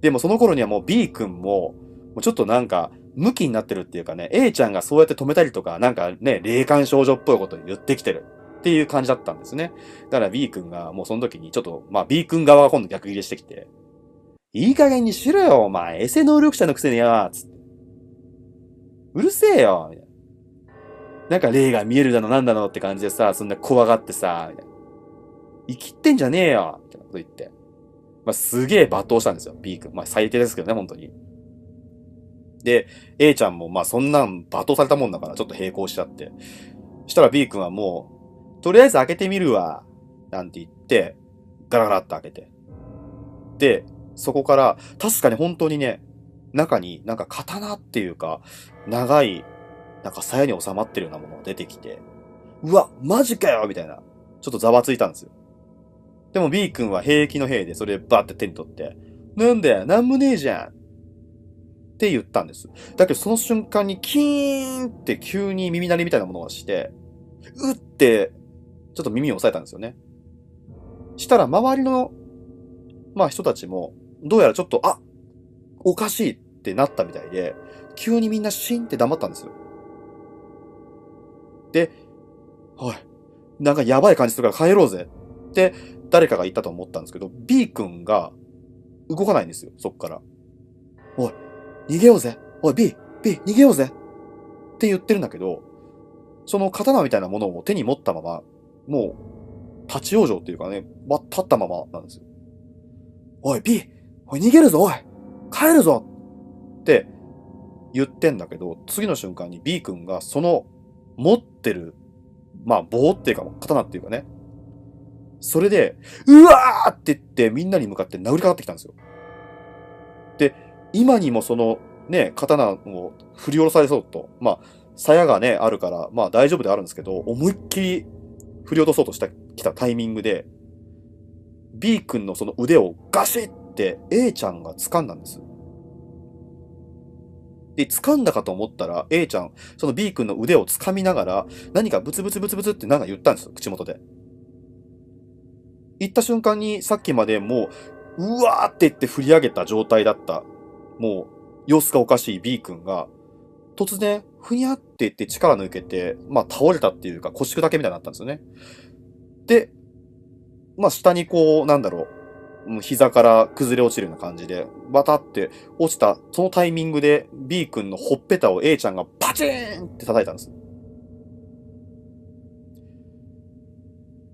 でもその頃にはもう B 君も、もうちょっとなんか、無きになってるっていうかね、A ちゃんがそうやって止めたりとか、なんかね、霊感症状っぽいこと言ってきてるっていう感じだったんですね。だから B 君がもうその時にちょっと、まあ B 君側が今度逆切れしてきて、いい加減にしろよ、お前。エセ能力者のくせにや、つって。うるせえよ、みたいな。なんか霊が見えるだのなんだのって感じでさ、そんな怖がってさ、生きてんじゃねえよってこと言って。まあ、すげえ罵倒したんですよ、B 君。まあ、最低ですけどね、本当に。で、A ちゃんも、まあ、そんなん罵倒されたもんだから、ちょっと並行しちゃって。したら B 君はもう、とりあえず開けてみるわ、なんて言って、ガラガラって開けて。で、そこから、確かに本当にね、中になんか刀っていうか、長いなんか鞘に収まってるようなものが出てきて、うわ、マジかよみたいな、ちょっとざわついたんですよ。でも B 君は平気の兵でそれバーって手に取って、なんだよ、なんもねえじゃんって言ったんです。だけどその瞬間にキーンって急に耳鳴りみたいなものがして、うって、ちょっと耳を押さえたんですよね。したら周りの、まあ人たちも、どうやらちょっと、あおかしいってなったみたいで、急にみんなシーンって黙ったんですよ。、おい、なんかやばい感じするから帰ろうぜって誰かが言ったと思ったんですけど、B 君が動かないんですよ、そっから。おい、逃げようぜ。おい、B、B、逃げようぜ。って言ってるんだけど、その刀みたいなものを手に持ったまま、もう、立ち往生っていうかね、立ったままなんですよ。おい、B、おい、逃げるぞ、おい、帰るぞって言ってんだけど、次の瞬間に B 君がその持ってる、まあ棒っていうか刀っていうかね。それで、うわーって言ってみんなに向かって殴りかかってきたんですよ。で、今にもそのね、刀を振り下ろされそうと、まあ、鞘がね、あるから、まあ大丈夫であるんですけど、思いっきり振り落とそうとした、来たタイミングで、B 君のその腕をガシッって A ちゃんが掴んだんです。で、掴んだかと思ったら、A ちゃん、その B 君の腕を掴みながら、何かブツブツブツブツって何か言ったんですよ、口元で。言った瞬間に、さっきまでもう、うわーって言って振り上げた状態だった、もう、様子がおかしい B 君が、突然、ふにゃって言って力抜けて、まあ倒れたっていうか腰砕けみたいになったんですよね。で、まあ下にこう、なんだろう、もう膝から崩れ落ちるような感じで、バタって落ちた、そのタイミングで B 君のほっぺたを A ちゃんがバチーンって叩いたんです。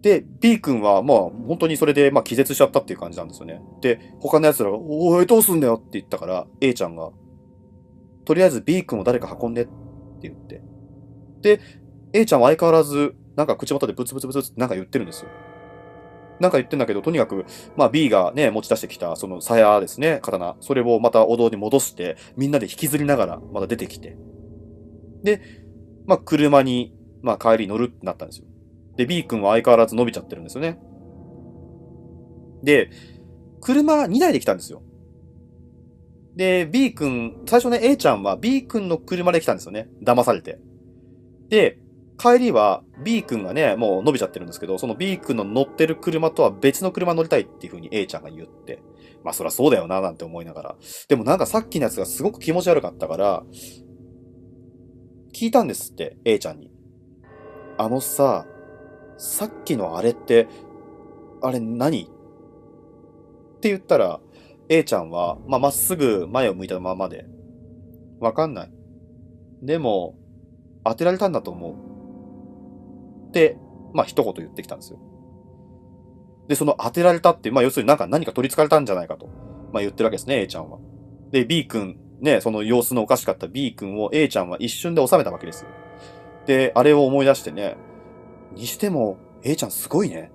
で、B 君は、まあ、本当にそれで、まあ、気絶しちゃったっていう感じなんですよね。で、他の奴らが、おい、どうすんだよって言ったから、A ちゃんが、とりあえず B 君を誰か運んでって言って。で、A ちゃんは相変わらず、なんか口元でブツブツブツってなんか言ってるんですよ。なんか言ってんだけど、とにかく、まあ、B がね、持ち出してきた、その、鞘ですね、刀。それをまたお堂に戻して、みんなで引きずりながら、また出てきて。で、まあ、車に、まあ、帰り乗るってなったんですよ。で、B 君は相変わらず伸びちゃってるんですよね。で、車2台で来たんですよ。で、B 君、最初ね、A ちゃんは B 君の車で来たんですよね。騙されて。で、帰りは B 君がね、もう伸びちゃってるんですけど、その B 君の乗ってる車とは別の車乗りたいっていう風に A ちゃんが言って、まあそりゃそうだよななんて思いながら。でもなんかさっきのやつがすごく気持ち悪かったから、聞いたんですって、A ちゃんに。あのさ、さっきのあれって、あれ何って言ったら、A ちゃんは、まあ、まっすぐ前を向いたままで、わかんない。でも、当てられたんだと思う。、まあ、一言言ってきたんですよ。で、その当てられたってまあ、要するになんか何か取り憑かれたんじゃないかと、まあ、言ってるわけですね、A ちゃんは。で、B 君、ね、その様子のおかしかった B 君を A ちゃんは一瞬で収めたわけですよ。で、あれを思い出してね、にしても、A ちゃんすごいね。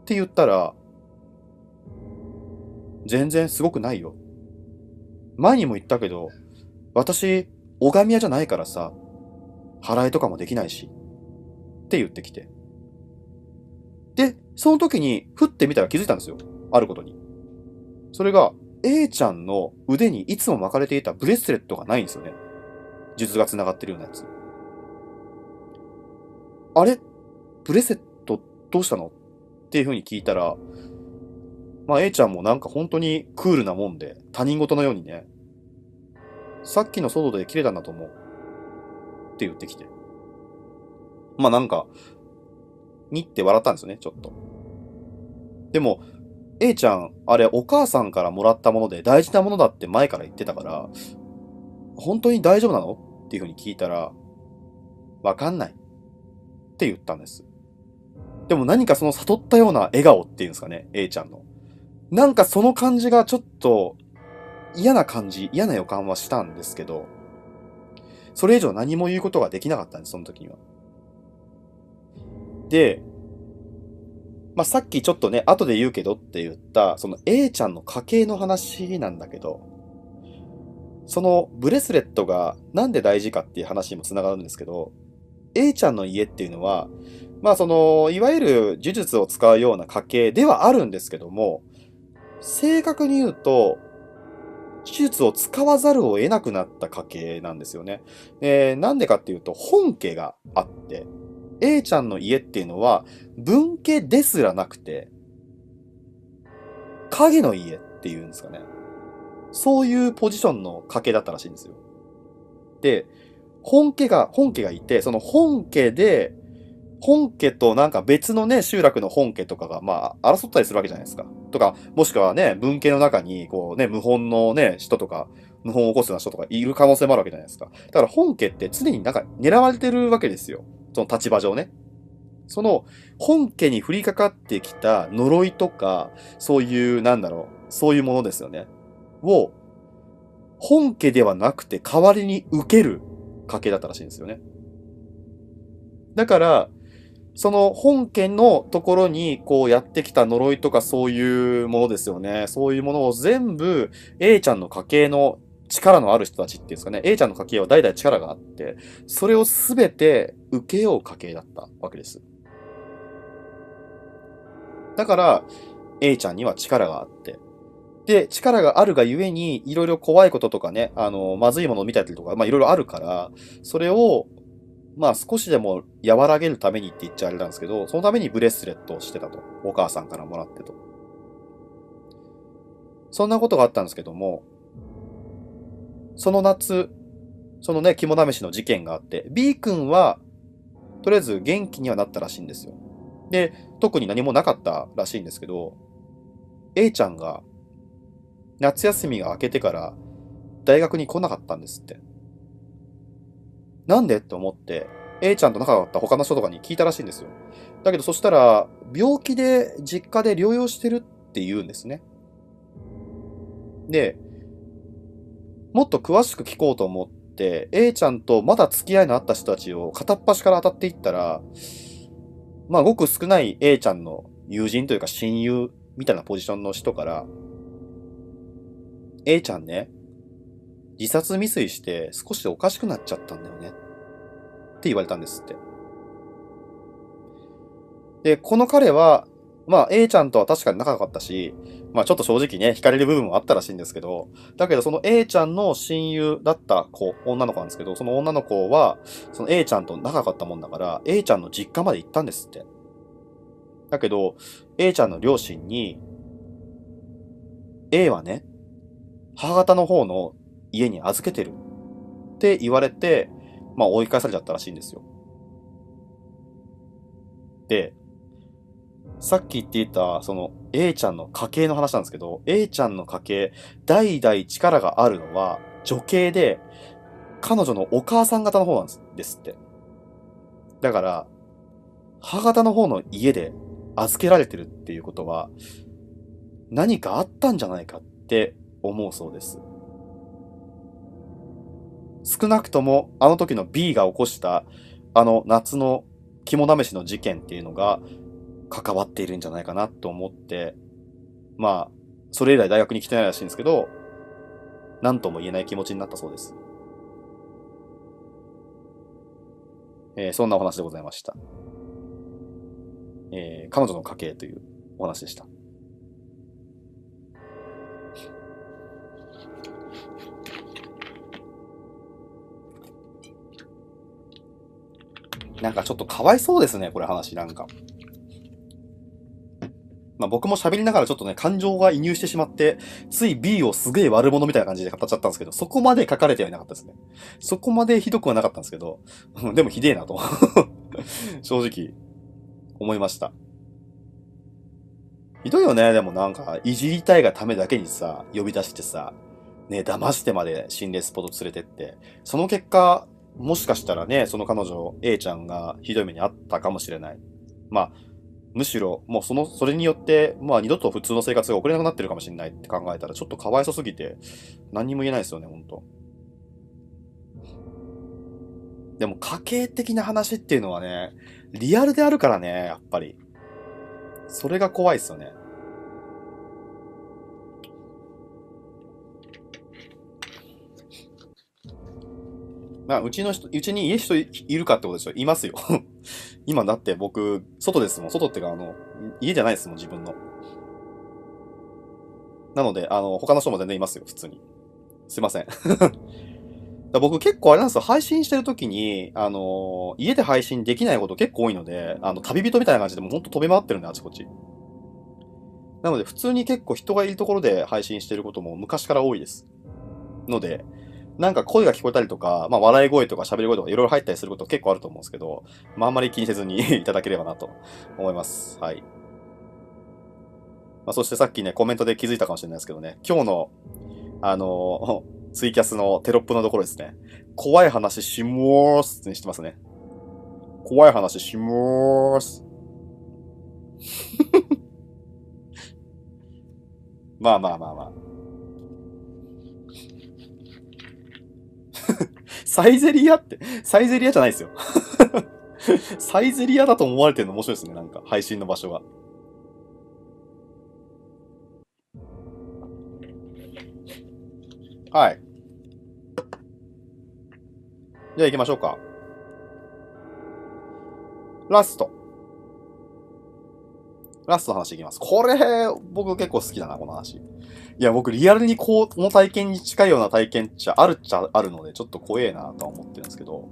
って言ったら、全然すごくないよ。前にも言ったけど、私、拝み屋じゃないからさ、払いとかもできないし。って言ってきて。で、その時に、ふってみたら気づいたんですよ。あることに。それが、A ちゃんの腕にいつも巻かれていたブレスレットがないんですよね。術が繋がってるようなやつ。あれブレスレットどうしたのっていうふうに聞いたら、まあ A ちゃんもなんか本当にクールなもんで、他人事のようにね、さっきの外で切れたんだと思う。って言ってきて。まあなんか、にって笑ったんですよね、ちょっと。でも、A ちゃん、あれお母さんからもらったもので大事なものだって前から言ってたから、本当に大丈夫なのっていうふうに聞いたら、わかんないって言ったんです。でも何かその悟ったような笑顔っていうんですかね、A ちゃんの。なんかその感じがちょっと嫌な感じ、嫌な予感はしたんですけど、それ以上何も言うことができなかったんです、その時には。で、まあ、さっきちょっとね、後で言うけどって言った、その A ちゃんの家系の話なんだけど、そのブレスレットがなんで大事かっていう話にもつながるんですけど、A ちゃんの家っていうのは、まあその、いわゆる呪術を使うような家系ではあるんですけども、正確に言うと、呪術を使わざるを得なくなった家系なんですよね。えー、なんでかっていうと、本家があって、A ちゃんの家っていうのは、文家ですらなくて、影の家っていうんですかね。そういうポジションの家系だったらしいんですよ。で、本家が、本家がいて、その本家で、本家となんか別のね、集落の本家とかが、まあ、争ったりするわけじゃないですか。とか、もしくはね、文系の中に、こうね、無本のね、人とか、無本を起こすような人とかいる可能性もあるわけじゃないですか。だから本家って常になんか狙われてるわけですよ。その立場上ね。その本家に降りかかってきた呪いとか、そういう、なんだろう、そういうものですよね。を、本家ではなくて代わりに受ける家系だったらしいんですよね。だから、その本家のところにこうやってきた呪いとかそういうものですよね。そういうものを全部 A ちゃんの家系の力のある人たちっていうんですかね、A ちゃんの家系は代々力があって、それをすべて受けよう家系だったわけです。だから、A ちゃんには力があって、で、力があるがゆえに、いろいろ怖いこととかね、あの、まずいものを見たりとか、まあいろいろあるから、それを、まあ少しでも和らげるためにって言っちゃあれなんですけど、そのためにブレスレットをしてたと。お母さんからもらってと。そんなことがあったんですけども、その夏、そのね、肝試しの事件があって、B 君は、とりあえず元気にはなったらしいんですよ。で、特に何もなかったらしいんですけど、A ちゃんが、夏休みが明けてから、大学に来なかったんですって。なんでって思って、A ちゃんと仲がかった他の人とかに聞いたらしいんですよ。だけどそしたら、病気で実家で療養してるって言うんですね。で、もっと詳しく聞こうと思って、A ちゃんとまだ付き合いのあった人たちを片っ端から当たっていったら、まあ、ごく少ない A ちゃんの友人というか親友みたいなポジションの人から、A ちゃんね、自殺未遂して少しおかしくなっちゃったんだよね。って言われたんですって。で、この彼はまあ、A ちゃんとは確かに仲良かったし、まあちょっと正直ね、惹かれる部分もあったらしいんですけど、だけどその A ちゃんの親友だった子、女の子なんですけど、その女の子は、その A ちゃんと仲良かったもんだから、A ちゃんの実家まで行ったんですって。だけど、A ちゃんの両親に、A はね、母方の方の家に預けてるって言われて、まあ追い返されちゃったらしいんですよ。で、さっき言っていた、その、A ちゃんの家系の話なんですけど、A ちゃんの家系、代々力があるのは、女系で、彼女のお母さん方の方なんですって。だから、母方の方の家で預けられてるっていうことは、何かあったんじゃないかって思うそうです。少なくとも、あの時の B が起こした、あの夏の肝試しの事件っていうのが、関わっているんじゃないかなと思って、まあ、それ以来大学に来てないらしいんですけど、何とも言えない気持ちになったそうです。えー、そんなお話でございました。えー、彼女の家系というお話でした。なんかちょっとかわいそうですね、これ話なんか。まあ、僕も喋りながらちょっとね、感情が移入してしまって、つい B をすげえ悪者みたいな感じで語っちゃったんですけど、そこまで書かれてはいなかったですね。そこまでひどくはなかったんですけど、でもひでえなと 正直、思いました。ひどいよね、でもなんか、いじりたいがためだけにさ、呼び出してさ、ね、騙してまで心霊スポット連れてって、その結果、もしかしたらね、その彼女、A ちゃんがひどい目にあったかもしれない。まあ、むしろ、もうその、それによって、まあ二度と普通の生活が送れなくなってるかもしれないって考えたら、ちょっとかわいそすぎて、何にも言えないですよね、ほんと。でも家計的な話っていうのはね、リアルであるからね、やっぱり。それが怖いですよね。まあ、うちの人、うちに家人いるかってことですよ。いますよ。今だって僕、外ですもん。外ってか、あの、家じゃないですもん、自分の。なので、あの、他の人も全然いますよ、普通に。すいません。僕結構あれなんですよ、配信してる時に、あのー、家で配信できないこと結構多いので、あの、旅人みたいな感じでもうほんと飛び回ってるんで、あちこち。なので、普通に結構人がいるところで配信してることも昔から多いです。ので、なんか声が聞こえたりとか、まあ、笑い声とか喋り声とかいろいろ入ったりすること結構あると思うんですけど、まあ、あんまり気にせずに いただければなと思います。はい。まあ、そしてさっきね、コメントで気づいたかもしれないですけどね、今日の、あのー、ツイキャスのテロップのところですね、怖い話しもーすにしてますね。怖い話しもーす。まあまあまあまあ。サイゼリアって、サイゼリアじゃないですよ。サイゼリアだと思われてるの面白いですね、なんか、配信の場所が。はい。じゃあ行きましょうか。ラスト。ラスト話いきます。これ、僕結構好きだな、この話。いや、僕リアルにこう、この体験に近いような体験っちゃあるっちゃあるので、ちょっと怖えなとは思ってるんですけど。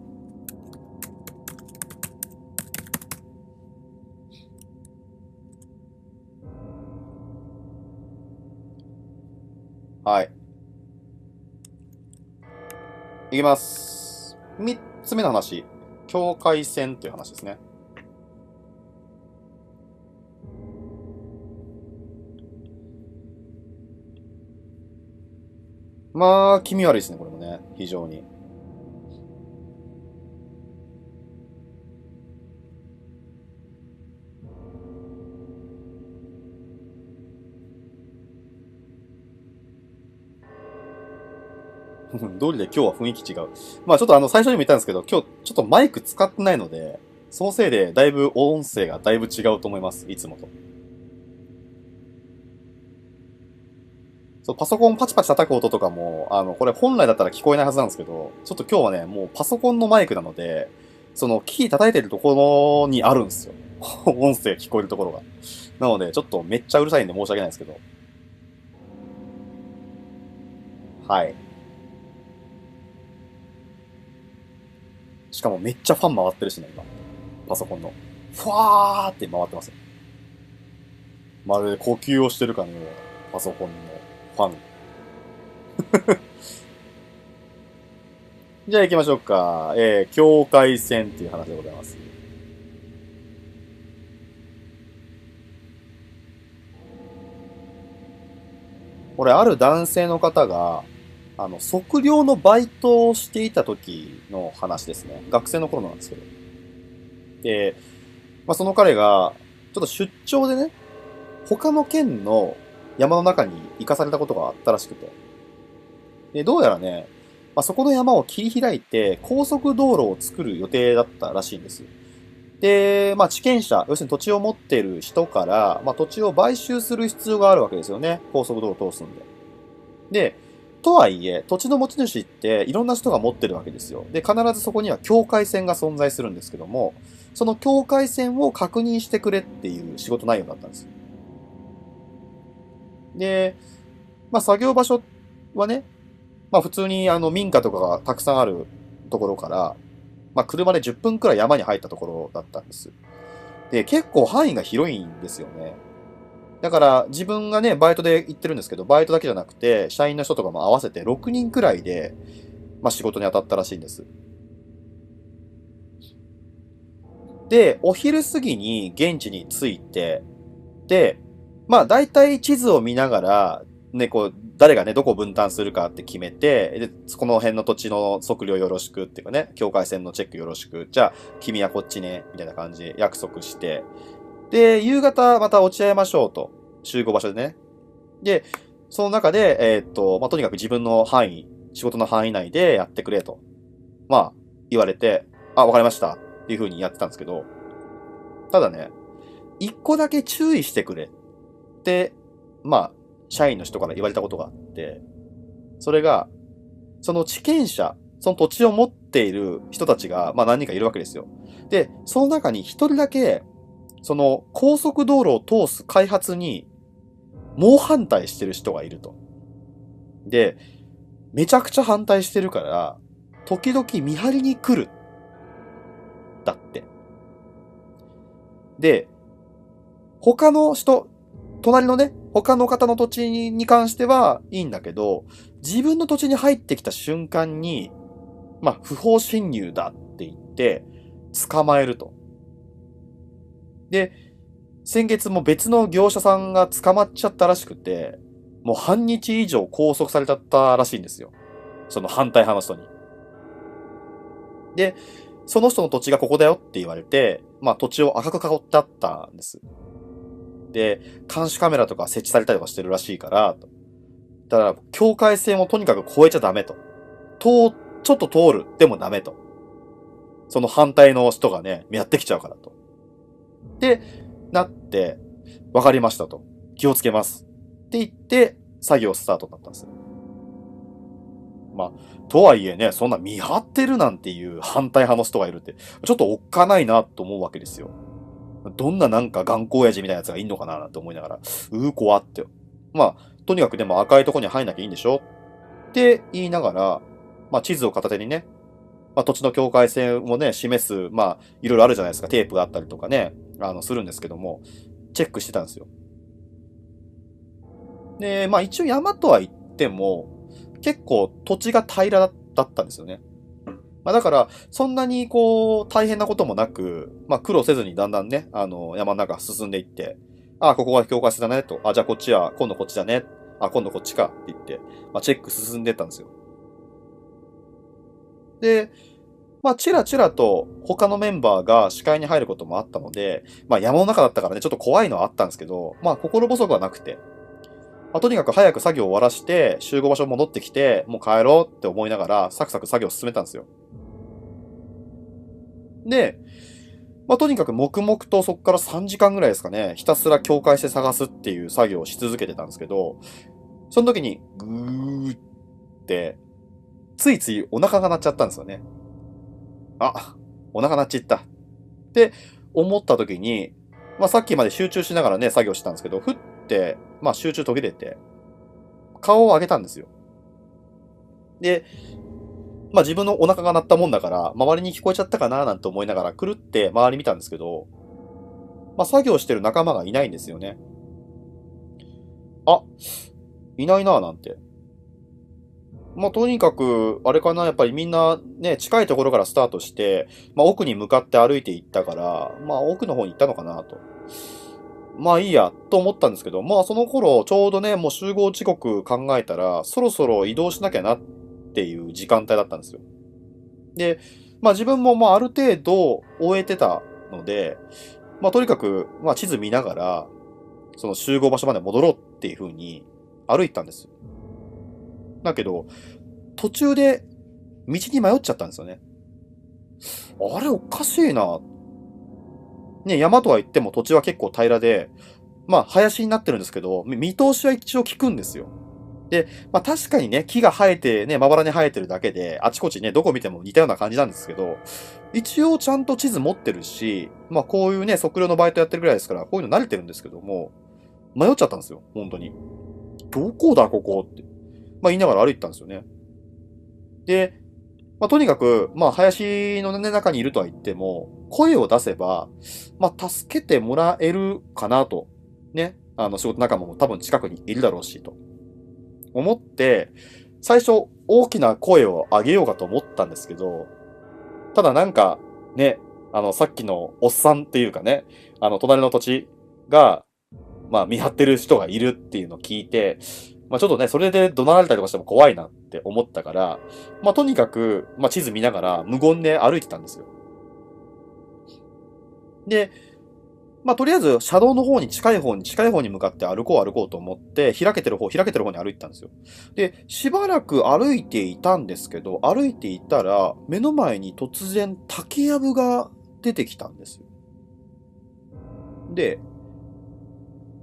はい。いきます。三つ目の話。境界線という話ですね。まあ、気味悪いですね、これもね。非常に。通 りで今日は雰囲気違う。まあちょっとあの最初にも言ったんですけど、今日ちょっとマイク使ってないので、そのせいでだいぶ音声がだいぶ違うと思います。いつもと。パソコンパチパチ叩く音とかも、あの、これ本来だったら聞こえないはずなんですけど、ちょっと今日はね、もうパソコンのマイクなので、その、キー叩いてるところにあるんですよ。音声聞こえるところが。なので、ちょっとめっちゃうるさいんで申し訳ないですけど。はい。しかもめっちゃファン回ってるしね、今。パソコンの。ふわーって回ってますよ。まるで呼吸をしてるかのようパソコンの。ファン。じゃあ行きましょうか。えー、境界線っていう話でございます。これ、ある男性の方が、あの、測量のバイトをしていた時の話ですね。学生の頃なんですけど。で、まあ、その彼が、ちょっと出張でね、他の県の山の中に行かされたことがあったらしくて。で、どうやらね、まあ、そこの山を切り開いて高速道路を作る予定だったらしいんです。で、まあ、地権者、要するに土地を持ってる人から、まあ、土地を買収する必要があるわけですよね。高速道路を通すんで。で、とはいえ、土地の持ち主っていろんな人が持ってるわけですよ。で、必ずそこには境界線が存在するんですけども、その境界線を確認してくれっていう仕事内容だったんです。で、まあ、作業場所はね、まあ、普通にあの民家とかがたくさんあるところから、まあ、車で10分くらい山に入ったところだったんです。で、結構範囲が広いんですよね。だから自分がね、バイトで行ってるんですけど、バイトだけじゃなくて、社員の人とかも合わせて6人くらいで、まあ、仕事に当たったらしいんです。で、お昼過ぎに現地に着いて、で、まあ大体地図を見ながら、ね、こう、誰がね、どこを分担するかって決めて、で、この辺の土地の測量よろしくっていうかね、境界線のチェックよろしく、じゃあ、君はこっちね、みたいな感じで約束して、で、夕方また落ち合いましょうと、集合場所でね。で、その中で、えー、っと、まあ、とにかく自分の範囲、仕事の範囲内でやってくれと、まあ、言われて、あ、わかりました、っていう風にやってたんですけど、ただね、一個だけ注意してくれっ、まあ、社員の人から言われたことがあって、それが、その地権者、その土地を持っている人たちが、まあ何人かいるわけですよ。で、その中に一人だけ、その高速道路を通す開発に、猛反対してる人がいると。で、めちゃくちゃ反対してるから、時々見張りに来る。だって。で、他の人、隣のね、他の方の土地に関してはいいんだけど、自分の土地に入ってきた瞬間に、まあ、不法侵入だって言って、捕まえると。で、先月も別の業者さんが捕まっちゃったらしくて、もう半日以上拘束されちゃったらしいんですよ。その反対派の人に。で、その人の土地がここだよって言われて、まあ土地を赤く囲ってあったんです。で、監視カメラとか設置されたりとかしてるらしいから、とだから、境界線をとにかく越えちゃダメと。と、ちょっと通るでもダメと。その反対の人がね、やってきちゃうからと。で、なって、わかりましたと。気をつけます。って言って、作業スタートだったんですよ。まあ、とはいえね、そんな見張ってるなんていう反対派の人がいるって、ちょっとおっかないなと思うわけですよ。どんななんか頑固親父みたいなやつがいんのかななんて思いながら、うー怖って。まあ、とにかくでも赤いとこに入んなきゃいいんでしょって言いながら、まあ地図を片手にね、まあ土地の境界線をね、示す、まあいろいろあるじゃないですか。テープがあったりとかね、あの、するんですけども、チェックしてたんですよ。で、まあ一応山とは言っても、結構土地が平らだったんですよね。まあ、だから、そんなにこう、大変なこともなく、まあ、苦労せずにだんだんね、あの、山の中進んでいって、あ、あ、ここが境界線だねと、あ、じゃあこっちや、今度こっちだね、あ、今度こっちかって言って、まあ、チェック進んでったんですよ。で、まあ、チラチラと他のメンバーが視界に入ることもあったので、まあ、山の中だったからね、ちょっと怖いのはあったんですけど、まあ、心細くはなくて、まあ、とにかく早く作業を終わらして、集合場所戻ってきて、もう帰ろうって思いながら、サクサク作業を進めたんですよ。で、まあ、とにかく黙々とそこから3時間ぐらいですかね、ひたすら境界して探すっていう作業をし続けてたんですけど、その時にぐーって、ついついお腹が鳴っちゃったんですよね。あ、お腹鳴っちった。って思った時に、まあ、さっきまで集中しながらね、作業してたんですけど、ふって、まあ、集中途切れて、顔を上げたんですよ。で、まあ自分のお腹が鳴ったもんだから、周りに聞こえちゃったかななんて思いながら、くるって周り見たんですけど、まあ作業してる仲間がいないんですよね。あ、いないなぁなんて。まあとにかく、あれかな、やっぱりみんなね、近いところからスタートして、まあ奥に向かって歩いていったから、まあ奥の方に行ったのかなと。まあいいや、と思ったんですけど、まあその頃、ちょうどね、もう集合時刻考えたら、そろそろ移動しなきゃなっていう時間帯だったんですよ。で、まあ自分もまあある程度終えてたので、まあとにかく、まあ地図見ながら、その集合場所まで戻ろうっていうふうに歩いたんです。だけど、途中で道に迷っちゃったんですよね。あれおかしいな。ね、山とは言っても土地は結構平らで、まあ林になってるんですけど、見通しは一応効くんですよ。で、まあ、確かにね、木が生えて、ね、まばらに生えてるだけで、あちこちね、どこ見ても似たような感じなんですけど、一応ちゃんと地図持ってるし、まあ、こういうね、測量のバイトやってるぐらいですから、こういうの慣れてるんですけども、迷っちゃったんですよ、本当に。どこだ、ここって。まあ、言いながら歩いてたんですよね。で、まあ、とにかく、まあ、林の、ね、中にいるとは言っても、声を出せば、まあ、助けてもらえるかなと。ね。あの、仕事仲間も多分近くにいるだろうし、と。思って、最初大きな声を上げようかと思ったんですけど、ただなんかね、あの、さっきのおっさんっていうかね、あの、隣の土地が、まあ、見張ってる人がいるっていうのを聞いて、まあ、ちょっとね、それで怒鳴られたりとかしても怖いなって思ったから、まあ、とにかく、まあ、地図見ながら無言で歩いてたんですよ。で、まあ、とりあえず、車道の方に近い方に近い方に向かって歩こう歩こうと思って、開けてる方、開けてる方に歩いてたんですよ。で、しばらく歩いていたんですけど、歩いていたら、目の前に突然竹やぶが出てきたんですよ。で、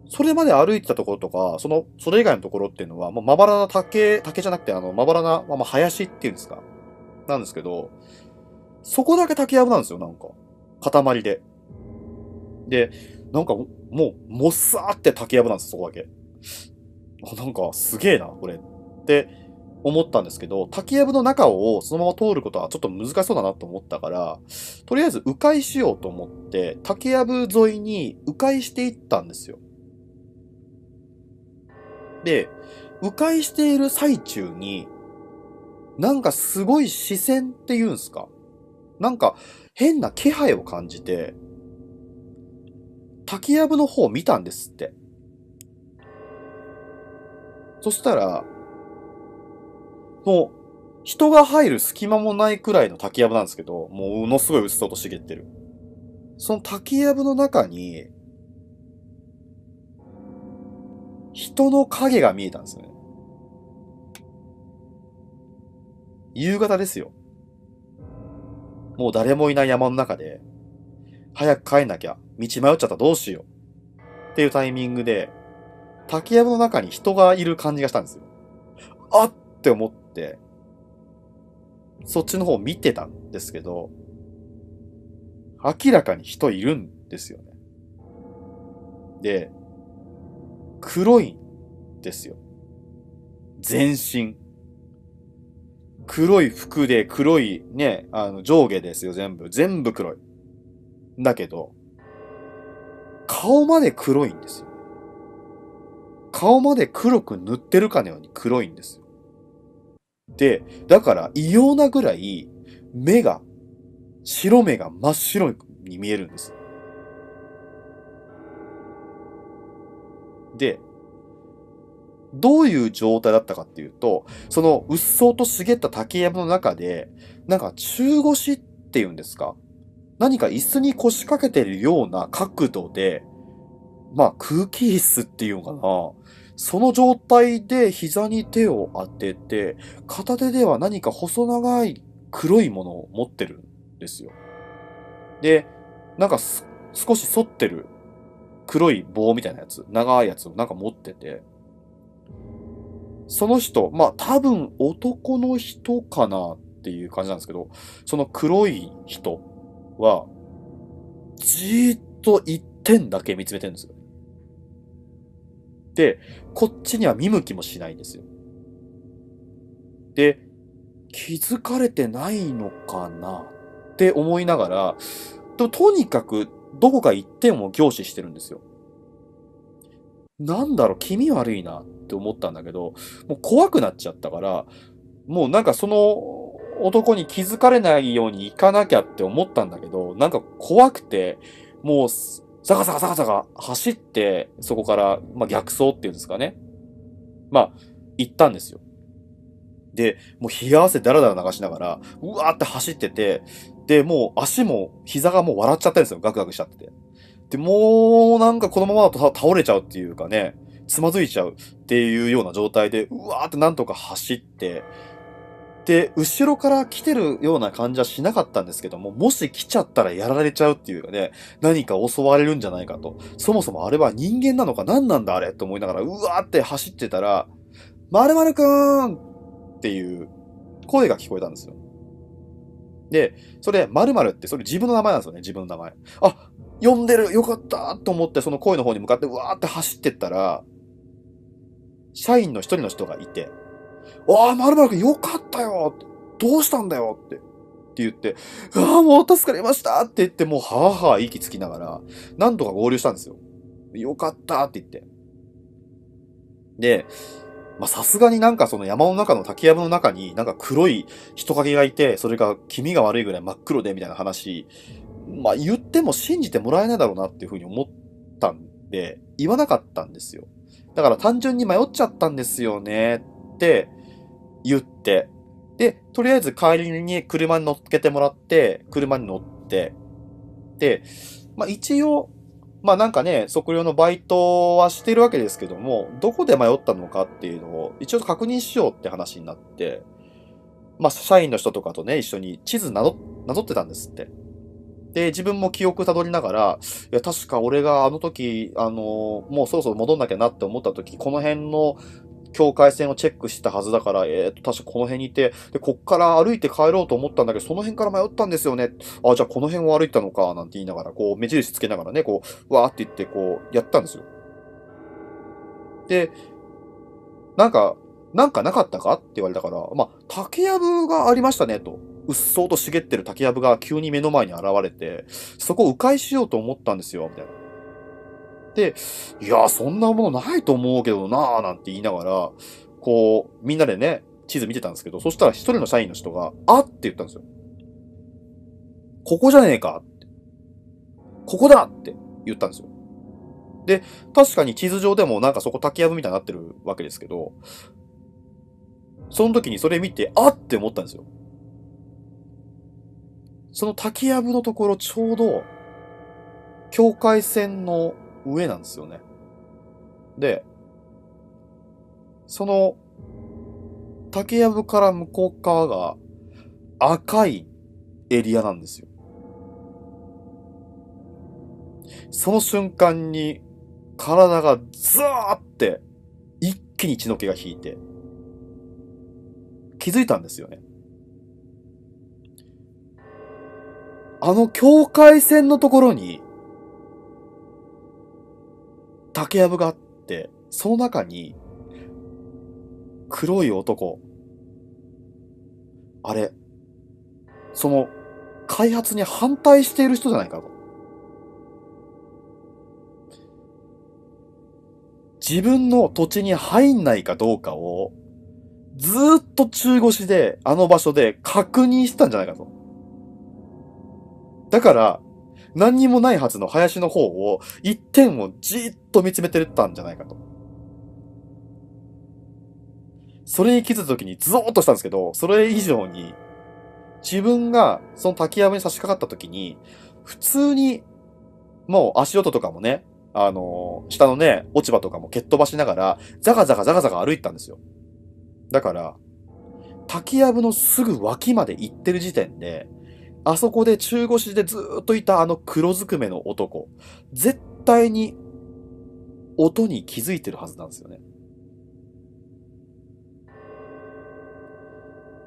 それまで歩いてたところとか、その、それ以外のところっていうのは、もうまばらな竹、竹じゃなくて、あの、まばらな、まあ、ま林っていうんですか。なんですけど、そこだけ竹やぶなんですよ、なんか。塊で。で、なんかもう、もっさーって竹やぶなんですそこだけ。なんかすげえな、これ。って思ったんですけど、竹やぶの中をそのまま通ることはちょっと難しそうだなと思ったから、とりあえず迂回しようと思って、竹やぶ沿いに迂回していったんですよ。で、迂回している最中に、なんかすごい視線っていうんすかなんか変な気配を感じて、竹やぶの方を見たんですって。そしたら、もう、人が入る隙間もないくらいの竹やぶなんですけど、もうのすごい薄そうと茂ってる。その竹やぶの中に、人の影が見えたんですよね。夕方ですよ。もう誰もいない山の中で、早く帰んなきゃ、道迷っちゃったどうしよう。っていうタイミングで、竹山の中に人がいる感じがしたんですよ。あっって思って、そっちの方見てたんですけど、明らかに人いるんですよね。で、黒いんですよ。全身。黒い服で黒いね、あの上下ですよ、全部。全部黒い。だけど、顔まで黒いんですよ。顔まで黒く塗ってるかのように黒いんですよ。で、だから異様なぐらい目が、白目が真っ白に見えるんです。で、どういう状態だったかっていうと、そのうっそうと茂った竹山の中で、なんか中腰っていうんですか何か椅子に腰掛けてるような角度で、まあ空気椅子っていうのかな。その状態で膝に手を当てて、片手では何か細長い黒いものを持ってるんですよ。で、なんか少し反ってる黒い棒みたいなやつ、長いやつをなんか持ってて、その人、まあ多分男の人かなっていう感じなんですけど、その黒い人は、じーっと一点だけ見つめてるんですよ。で、こっちには見向きもしないんですよ。で、気づかれてないのかなって思いながら、ととにかくどこか一点を凝視してるんですよ。なんだろう、気味悪いなって思ったんだけど、もう怖くなっちゃったから、もうなんかその男に気づかれないように行かなきゃって思ったんだけど、なんか怖くて、もう、ザカザカザカザカ走って、そこから、まあ、逆走っていうんですかね。まあ、行ったんですよ。で、もう冷や汗ダラダラ流しながら、うわーって走ってて、で、もう足も、膝がもう笑っちゃったんですよ。ガクガクしちゃってて。で、もうなんかこのままだと倒れちゃうっていうかね、つまずいちゃうっていうような状態で、うわーってなんとか走って、で、後ろから来てるような感じはしなかったんですけども、もし来ちゃったらやられちゃうっていうかね、何か襲われるんじゃないかと。そもそもあれは人間なのか何なんだあれと思いながら、うわーって走ってたら、〇〇くーんっていう声が聞こえたんですよ。で、それ、〇〇って、それ自分の名前なんですよね、自分の名前。あ、呼んでるよかったと思って、その声の方に向かって、うわーって走ってったら、社員の一人の人がいて、ああ、まるまるくんよかったよどうしたんだよって。って言って、ああ、もう助かりましたって言って、もうはあはあ息つきながら、なんとか合流したんですよ。よかったって言って。で、ま、さすがになんかその山の中の竹山の中になんか黒い人影がいて、それが気味が悪いぐらい真っ黒でみたいな話、まあ、言っても信じてもらえないだろうなっていうふうに思ったんで、言わなかったんですよ。だから単純に迷っちゃったんですよねって言って、で、とりあえず帰りに車に乗っけてもらって、車に乗って、で、まあ一応、まあなんかね、測量のバイトはしてるわけですけども、どこで迷ったのかっていうのを一応確認しようって話になって、まあ社員の人とかとね、一緒に地図なぞ、なぞってたんですって。で、自分も記憶たどりながら、いや、確か俺があの時、あのもうそろそろ戻んなきゃなって思った時、この辺の境界線をチェックしたはずだから、えっ、と、確かこの辺にいて、で、こっから歩いて帰ろうと思ったんだけど、その辺から迷ったんですよね。あ、じゃあこの辺を歩いたのか、なんて言いながら、こう、目印つけながらね、こう、わーって言って、こう、やったんですよ。で、なんか、なんかなかったかって言われたから、まあ、竹やぶがありましたね、と。うっそうと茂ってる竹やぶが急に目の前に現れて、そこを迂回しようと思ったんですよ、みたいな。、いや、そんなものないと思うけどなぁ、なんて言いながら、こう、みんなでね、地図見てたんですけど、そしたら一人の社員の人が、あって言ったんですよ。ここじゃねえかって。ここだって言ったんですよ。で、確かに地図上でもなんかそこ竹やぶみたいになってるわけですけど、その時にそれ見て、あって思ったんですよ。その竹やぶのところちょうど、境界線の上なんですよね。で、その、竹やぶから向こう側が赤いエリアなんですよ。その瞬間に体がザーって一気に血の気が引いて気づいたんですよね。あの境界線のところに竹やぶがあって、その中に、黒い男。あれ、その、開発に反対している人じゃないかと。自分の土地に入んないかどうかを、ずーっと中腰で、あの場所で確認したんじゃないかと。だから、何にもないはずの林の方を、一点をじーっと見つめてたんじゃないかと。それに気づいた時にズーっとしたんですけど、それ以上に、自分がその滝山に差し掛かった時に、普通に、もう足音とかもね、あのー、下のね、落ち葉とかも蹴っ飛ばしながら、ザガザガザガザガ歩いたんですよ。だから、滝やのすぐ脇まで行ってる時点で、あそこで中腰でずっといたあの黒ずくめの男、絶対に音に気づいてるはずなんですよね。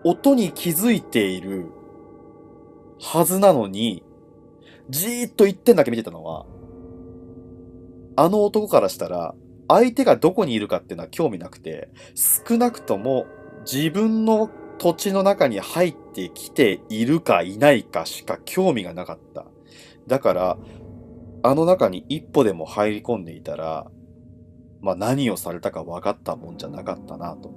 音に気づいているはずなのに、じーっと一点だけ見てたのは、あの男からしたら、相手がどこにいるかっていうのは興味なくて、少なくとも自分の土地の中に入ってきているかいないかしか興味がなかった。だから、あの中に一歩でも入り込んでいたら、まあ何をされたか分かったもんじゃなかったなと。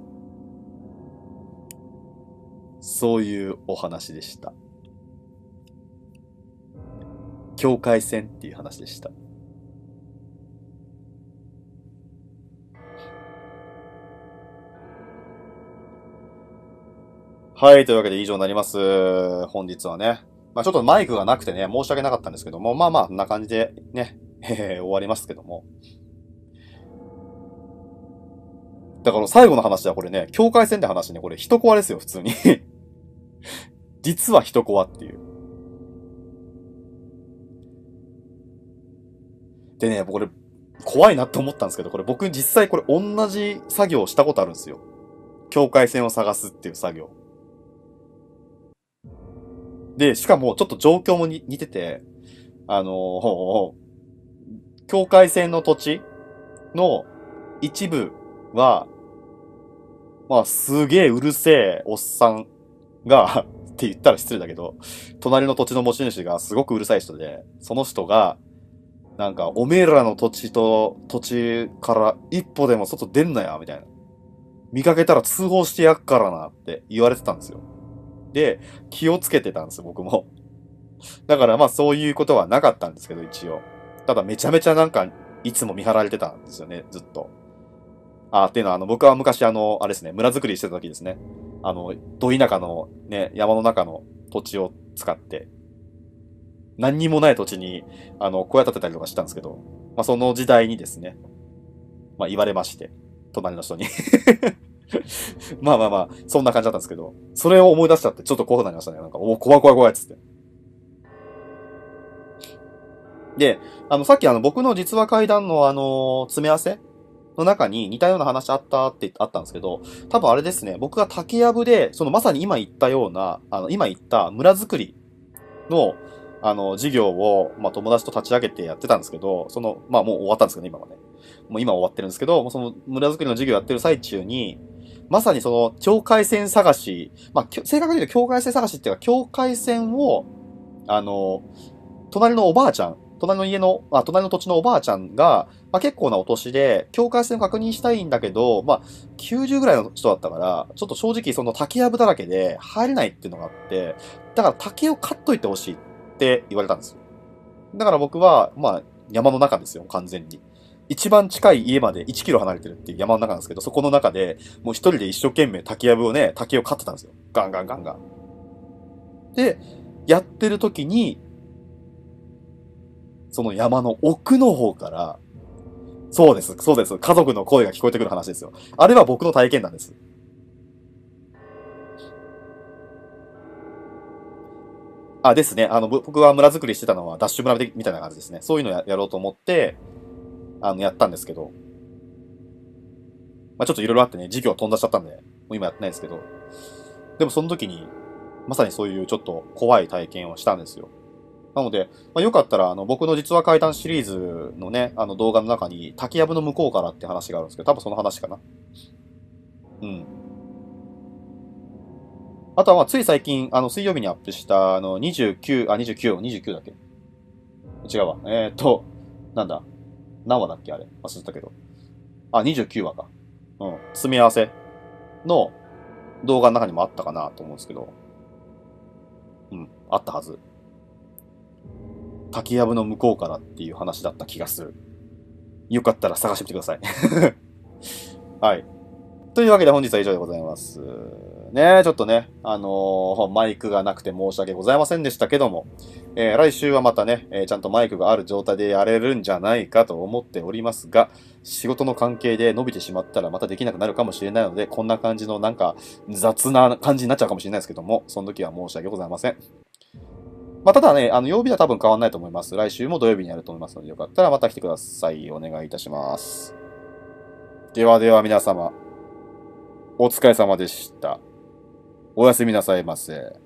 そういうお話でした。境界線っていう話でした。はい、というわけで以上になります。本日はね。まあ、ちょっとマイクがなくてね、申し訳なかったんですけども、まあまあ、こんな感じでね、え 終わりますけども。だから最後の話はこれね、境界線って話ね、これ一コアですよ、普通に 実は一コアっていう。でね、これ、怖いなって思ったんですけど、これ僕実際これ同じ作業をしたことあるんですよ。境界線を探すっていう作業。で、しかもちょっと状況も似てて、あのー、境界線の土地の一部は、まあ、すげえうるせえおっさんが って言ったら失礼だけど、隣の土地の持ち主がすごくうるさい人で、その人が、なんか、おめえらの土地と、土地から一歩でも外出んなよ、みたいな。見かけたら通報してやっからなって言われてたんですよ。で、気をつけてたんです、僕も。だからまあそういうことはなかったんですけど、一応。ただめちゃめちゃなんか、いつも見張られてたんですよね、ずっと。あ、っていうのは、あの、僕は昔あの、あれですね、村づくりしてた時ですね。あの、ど田舎のね、山の中の土地を使って、何にもない土地に、あの、小屋建てたりとかしたんですけど、まあその時代にですね、まあ言われまして、隣の人に まあまあまあ、そんな感じだったんですけど、それを思い出しちゃって、ちょっと怖くなりましたね。なんか、お、怖い怖い怖いっつって。で、あの、さっきあの、僕の実話階談のあの、詰め合わせの中に似たような話あったってあったんですけど、多分あれですね、僕が竹やぶで、そのまさに今言ったような、あの、今言った村づくりの、あの、事業を、まあ、友達と立ち上げてやってたんですけど、その、まあ、もう終わったんですけどね、今はね。もう今終わってるんですけど、その村づくりの授業やってる最中に、まさにその境界線探し、まあ、正確に言うと境界線探しっていうか、境界線を、あの、隣のおばあちゃん、隣の家の、あ、隣の土地のおばあちゃんが、まあ、結構なお年で、境界線を確認したいんだけど、まあ、90ぐらいの人だったから、ちょっと正直その竹やぶだらけで入れないっていうのがあって、だから竹を刈っといてほしいって言われたんですよ。だから僕は、まあ、山の中ですよ、完全に。一番近い家まで1キロ離れてるっていう山の中なんですけど、そこの中で、もう一人で一生懸命竹やぶをね、竹を飼ってたんですよ。ガンガンガンガン。で、やってる時に、その山の奥の方から、そうです、そうです。家族の声が聞こえてくる話ですよ。あれは僕の体験談です。あ、ですね。あの、僕は村づくりしてたのはダッシュ村みたいな感じですね。そういうのややろうと思って、あの、やったんですけど、まあ、ちょっといろいろあってね、授業飛んだしちゃったんで、もう今やってないですけど、でもその時に、まさにそういうちょっと怖い体験をしたんですよ。なので、まあ、よかったら、あの、僕の実話怪談シリーズのね、あの動画の中に、滝やぶの向こうからって話があるんですけど、多分その話かな。うん。あとは、まあ、つい最近、あの、水曜日にアップした、あの、29、あ、29、29だっけ違うわ。えっ、ー、と、なんだ。何話だっけあれ忘れたけど。あ、29話か。うん。詰め合わせの動画の中にもあったかなと思うんですけど。うん。あったはず。滝藪の向こうからっていう話だった気がする。よかったら探してみてください。はい。というわけで本日は以上でございます。ねちょっとね、あのー、マイクがなくて申し訳ございませんでしたけども、えー、来週はまたね、えー、ちゃんとマイクがある状態でやれるんじゃないかと思っておりますが、仕事の関係で伸びてしまったらまたできなくなるかもしれないので、こんな感じのなんか雑な感じになっちゃうかもしれないですけども、その時は申し訳ございません。まあ、ただね、あの、曜日は多分変わんないと思います。来週も土曜日にやると思いますので、よかったらまた来てください。お願いいたします。ではでは皆様、お疲れ様でした。おやすみなさいませ。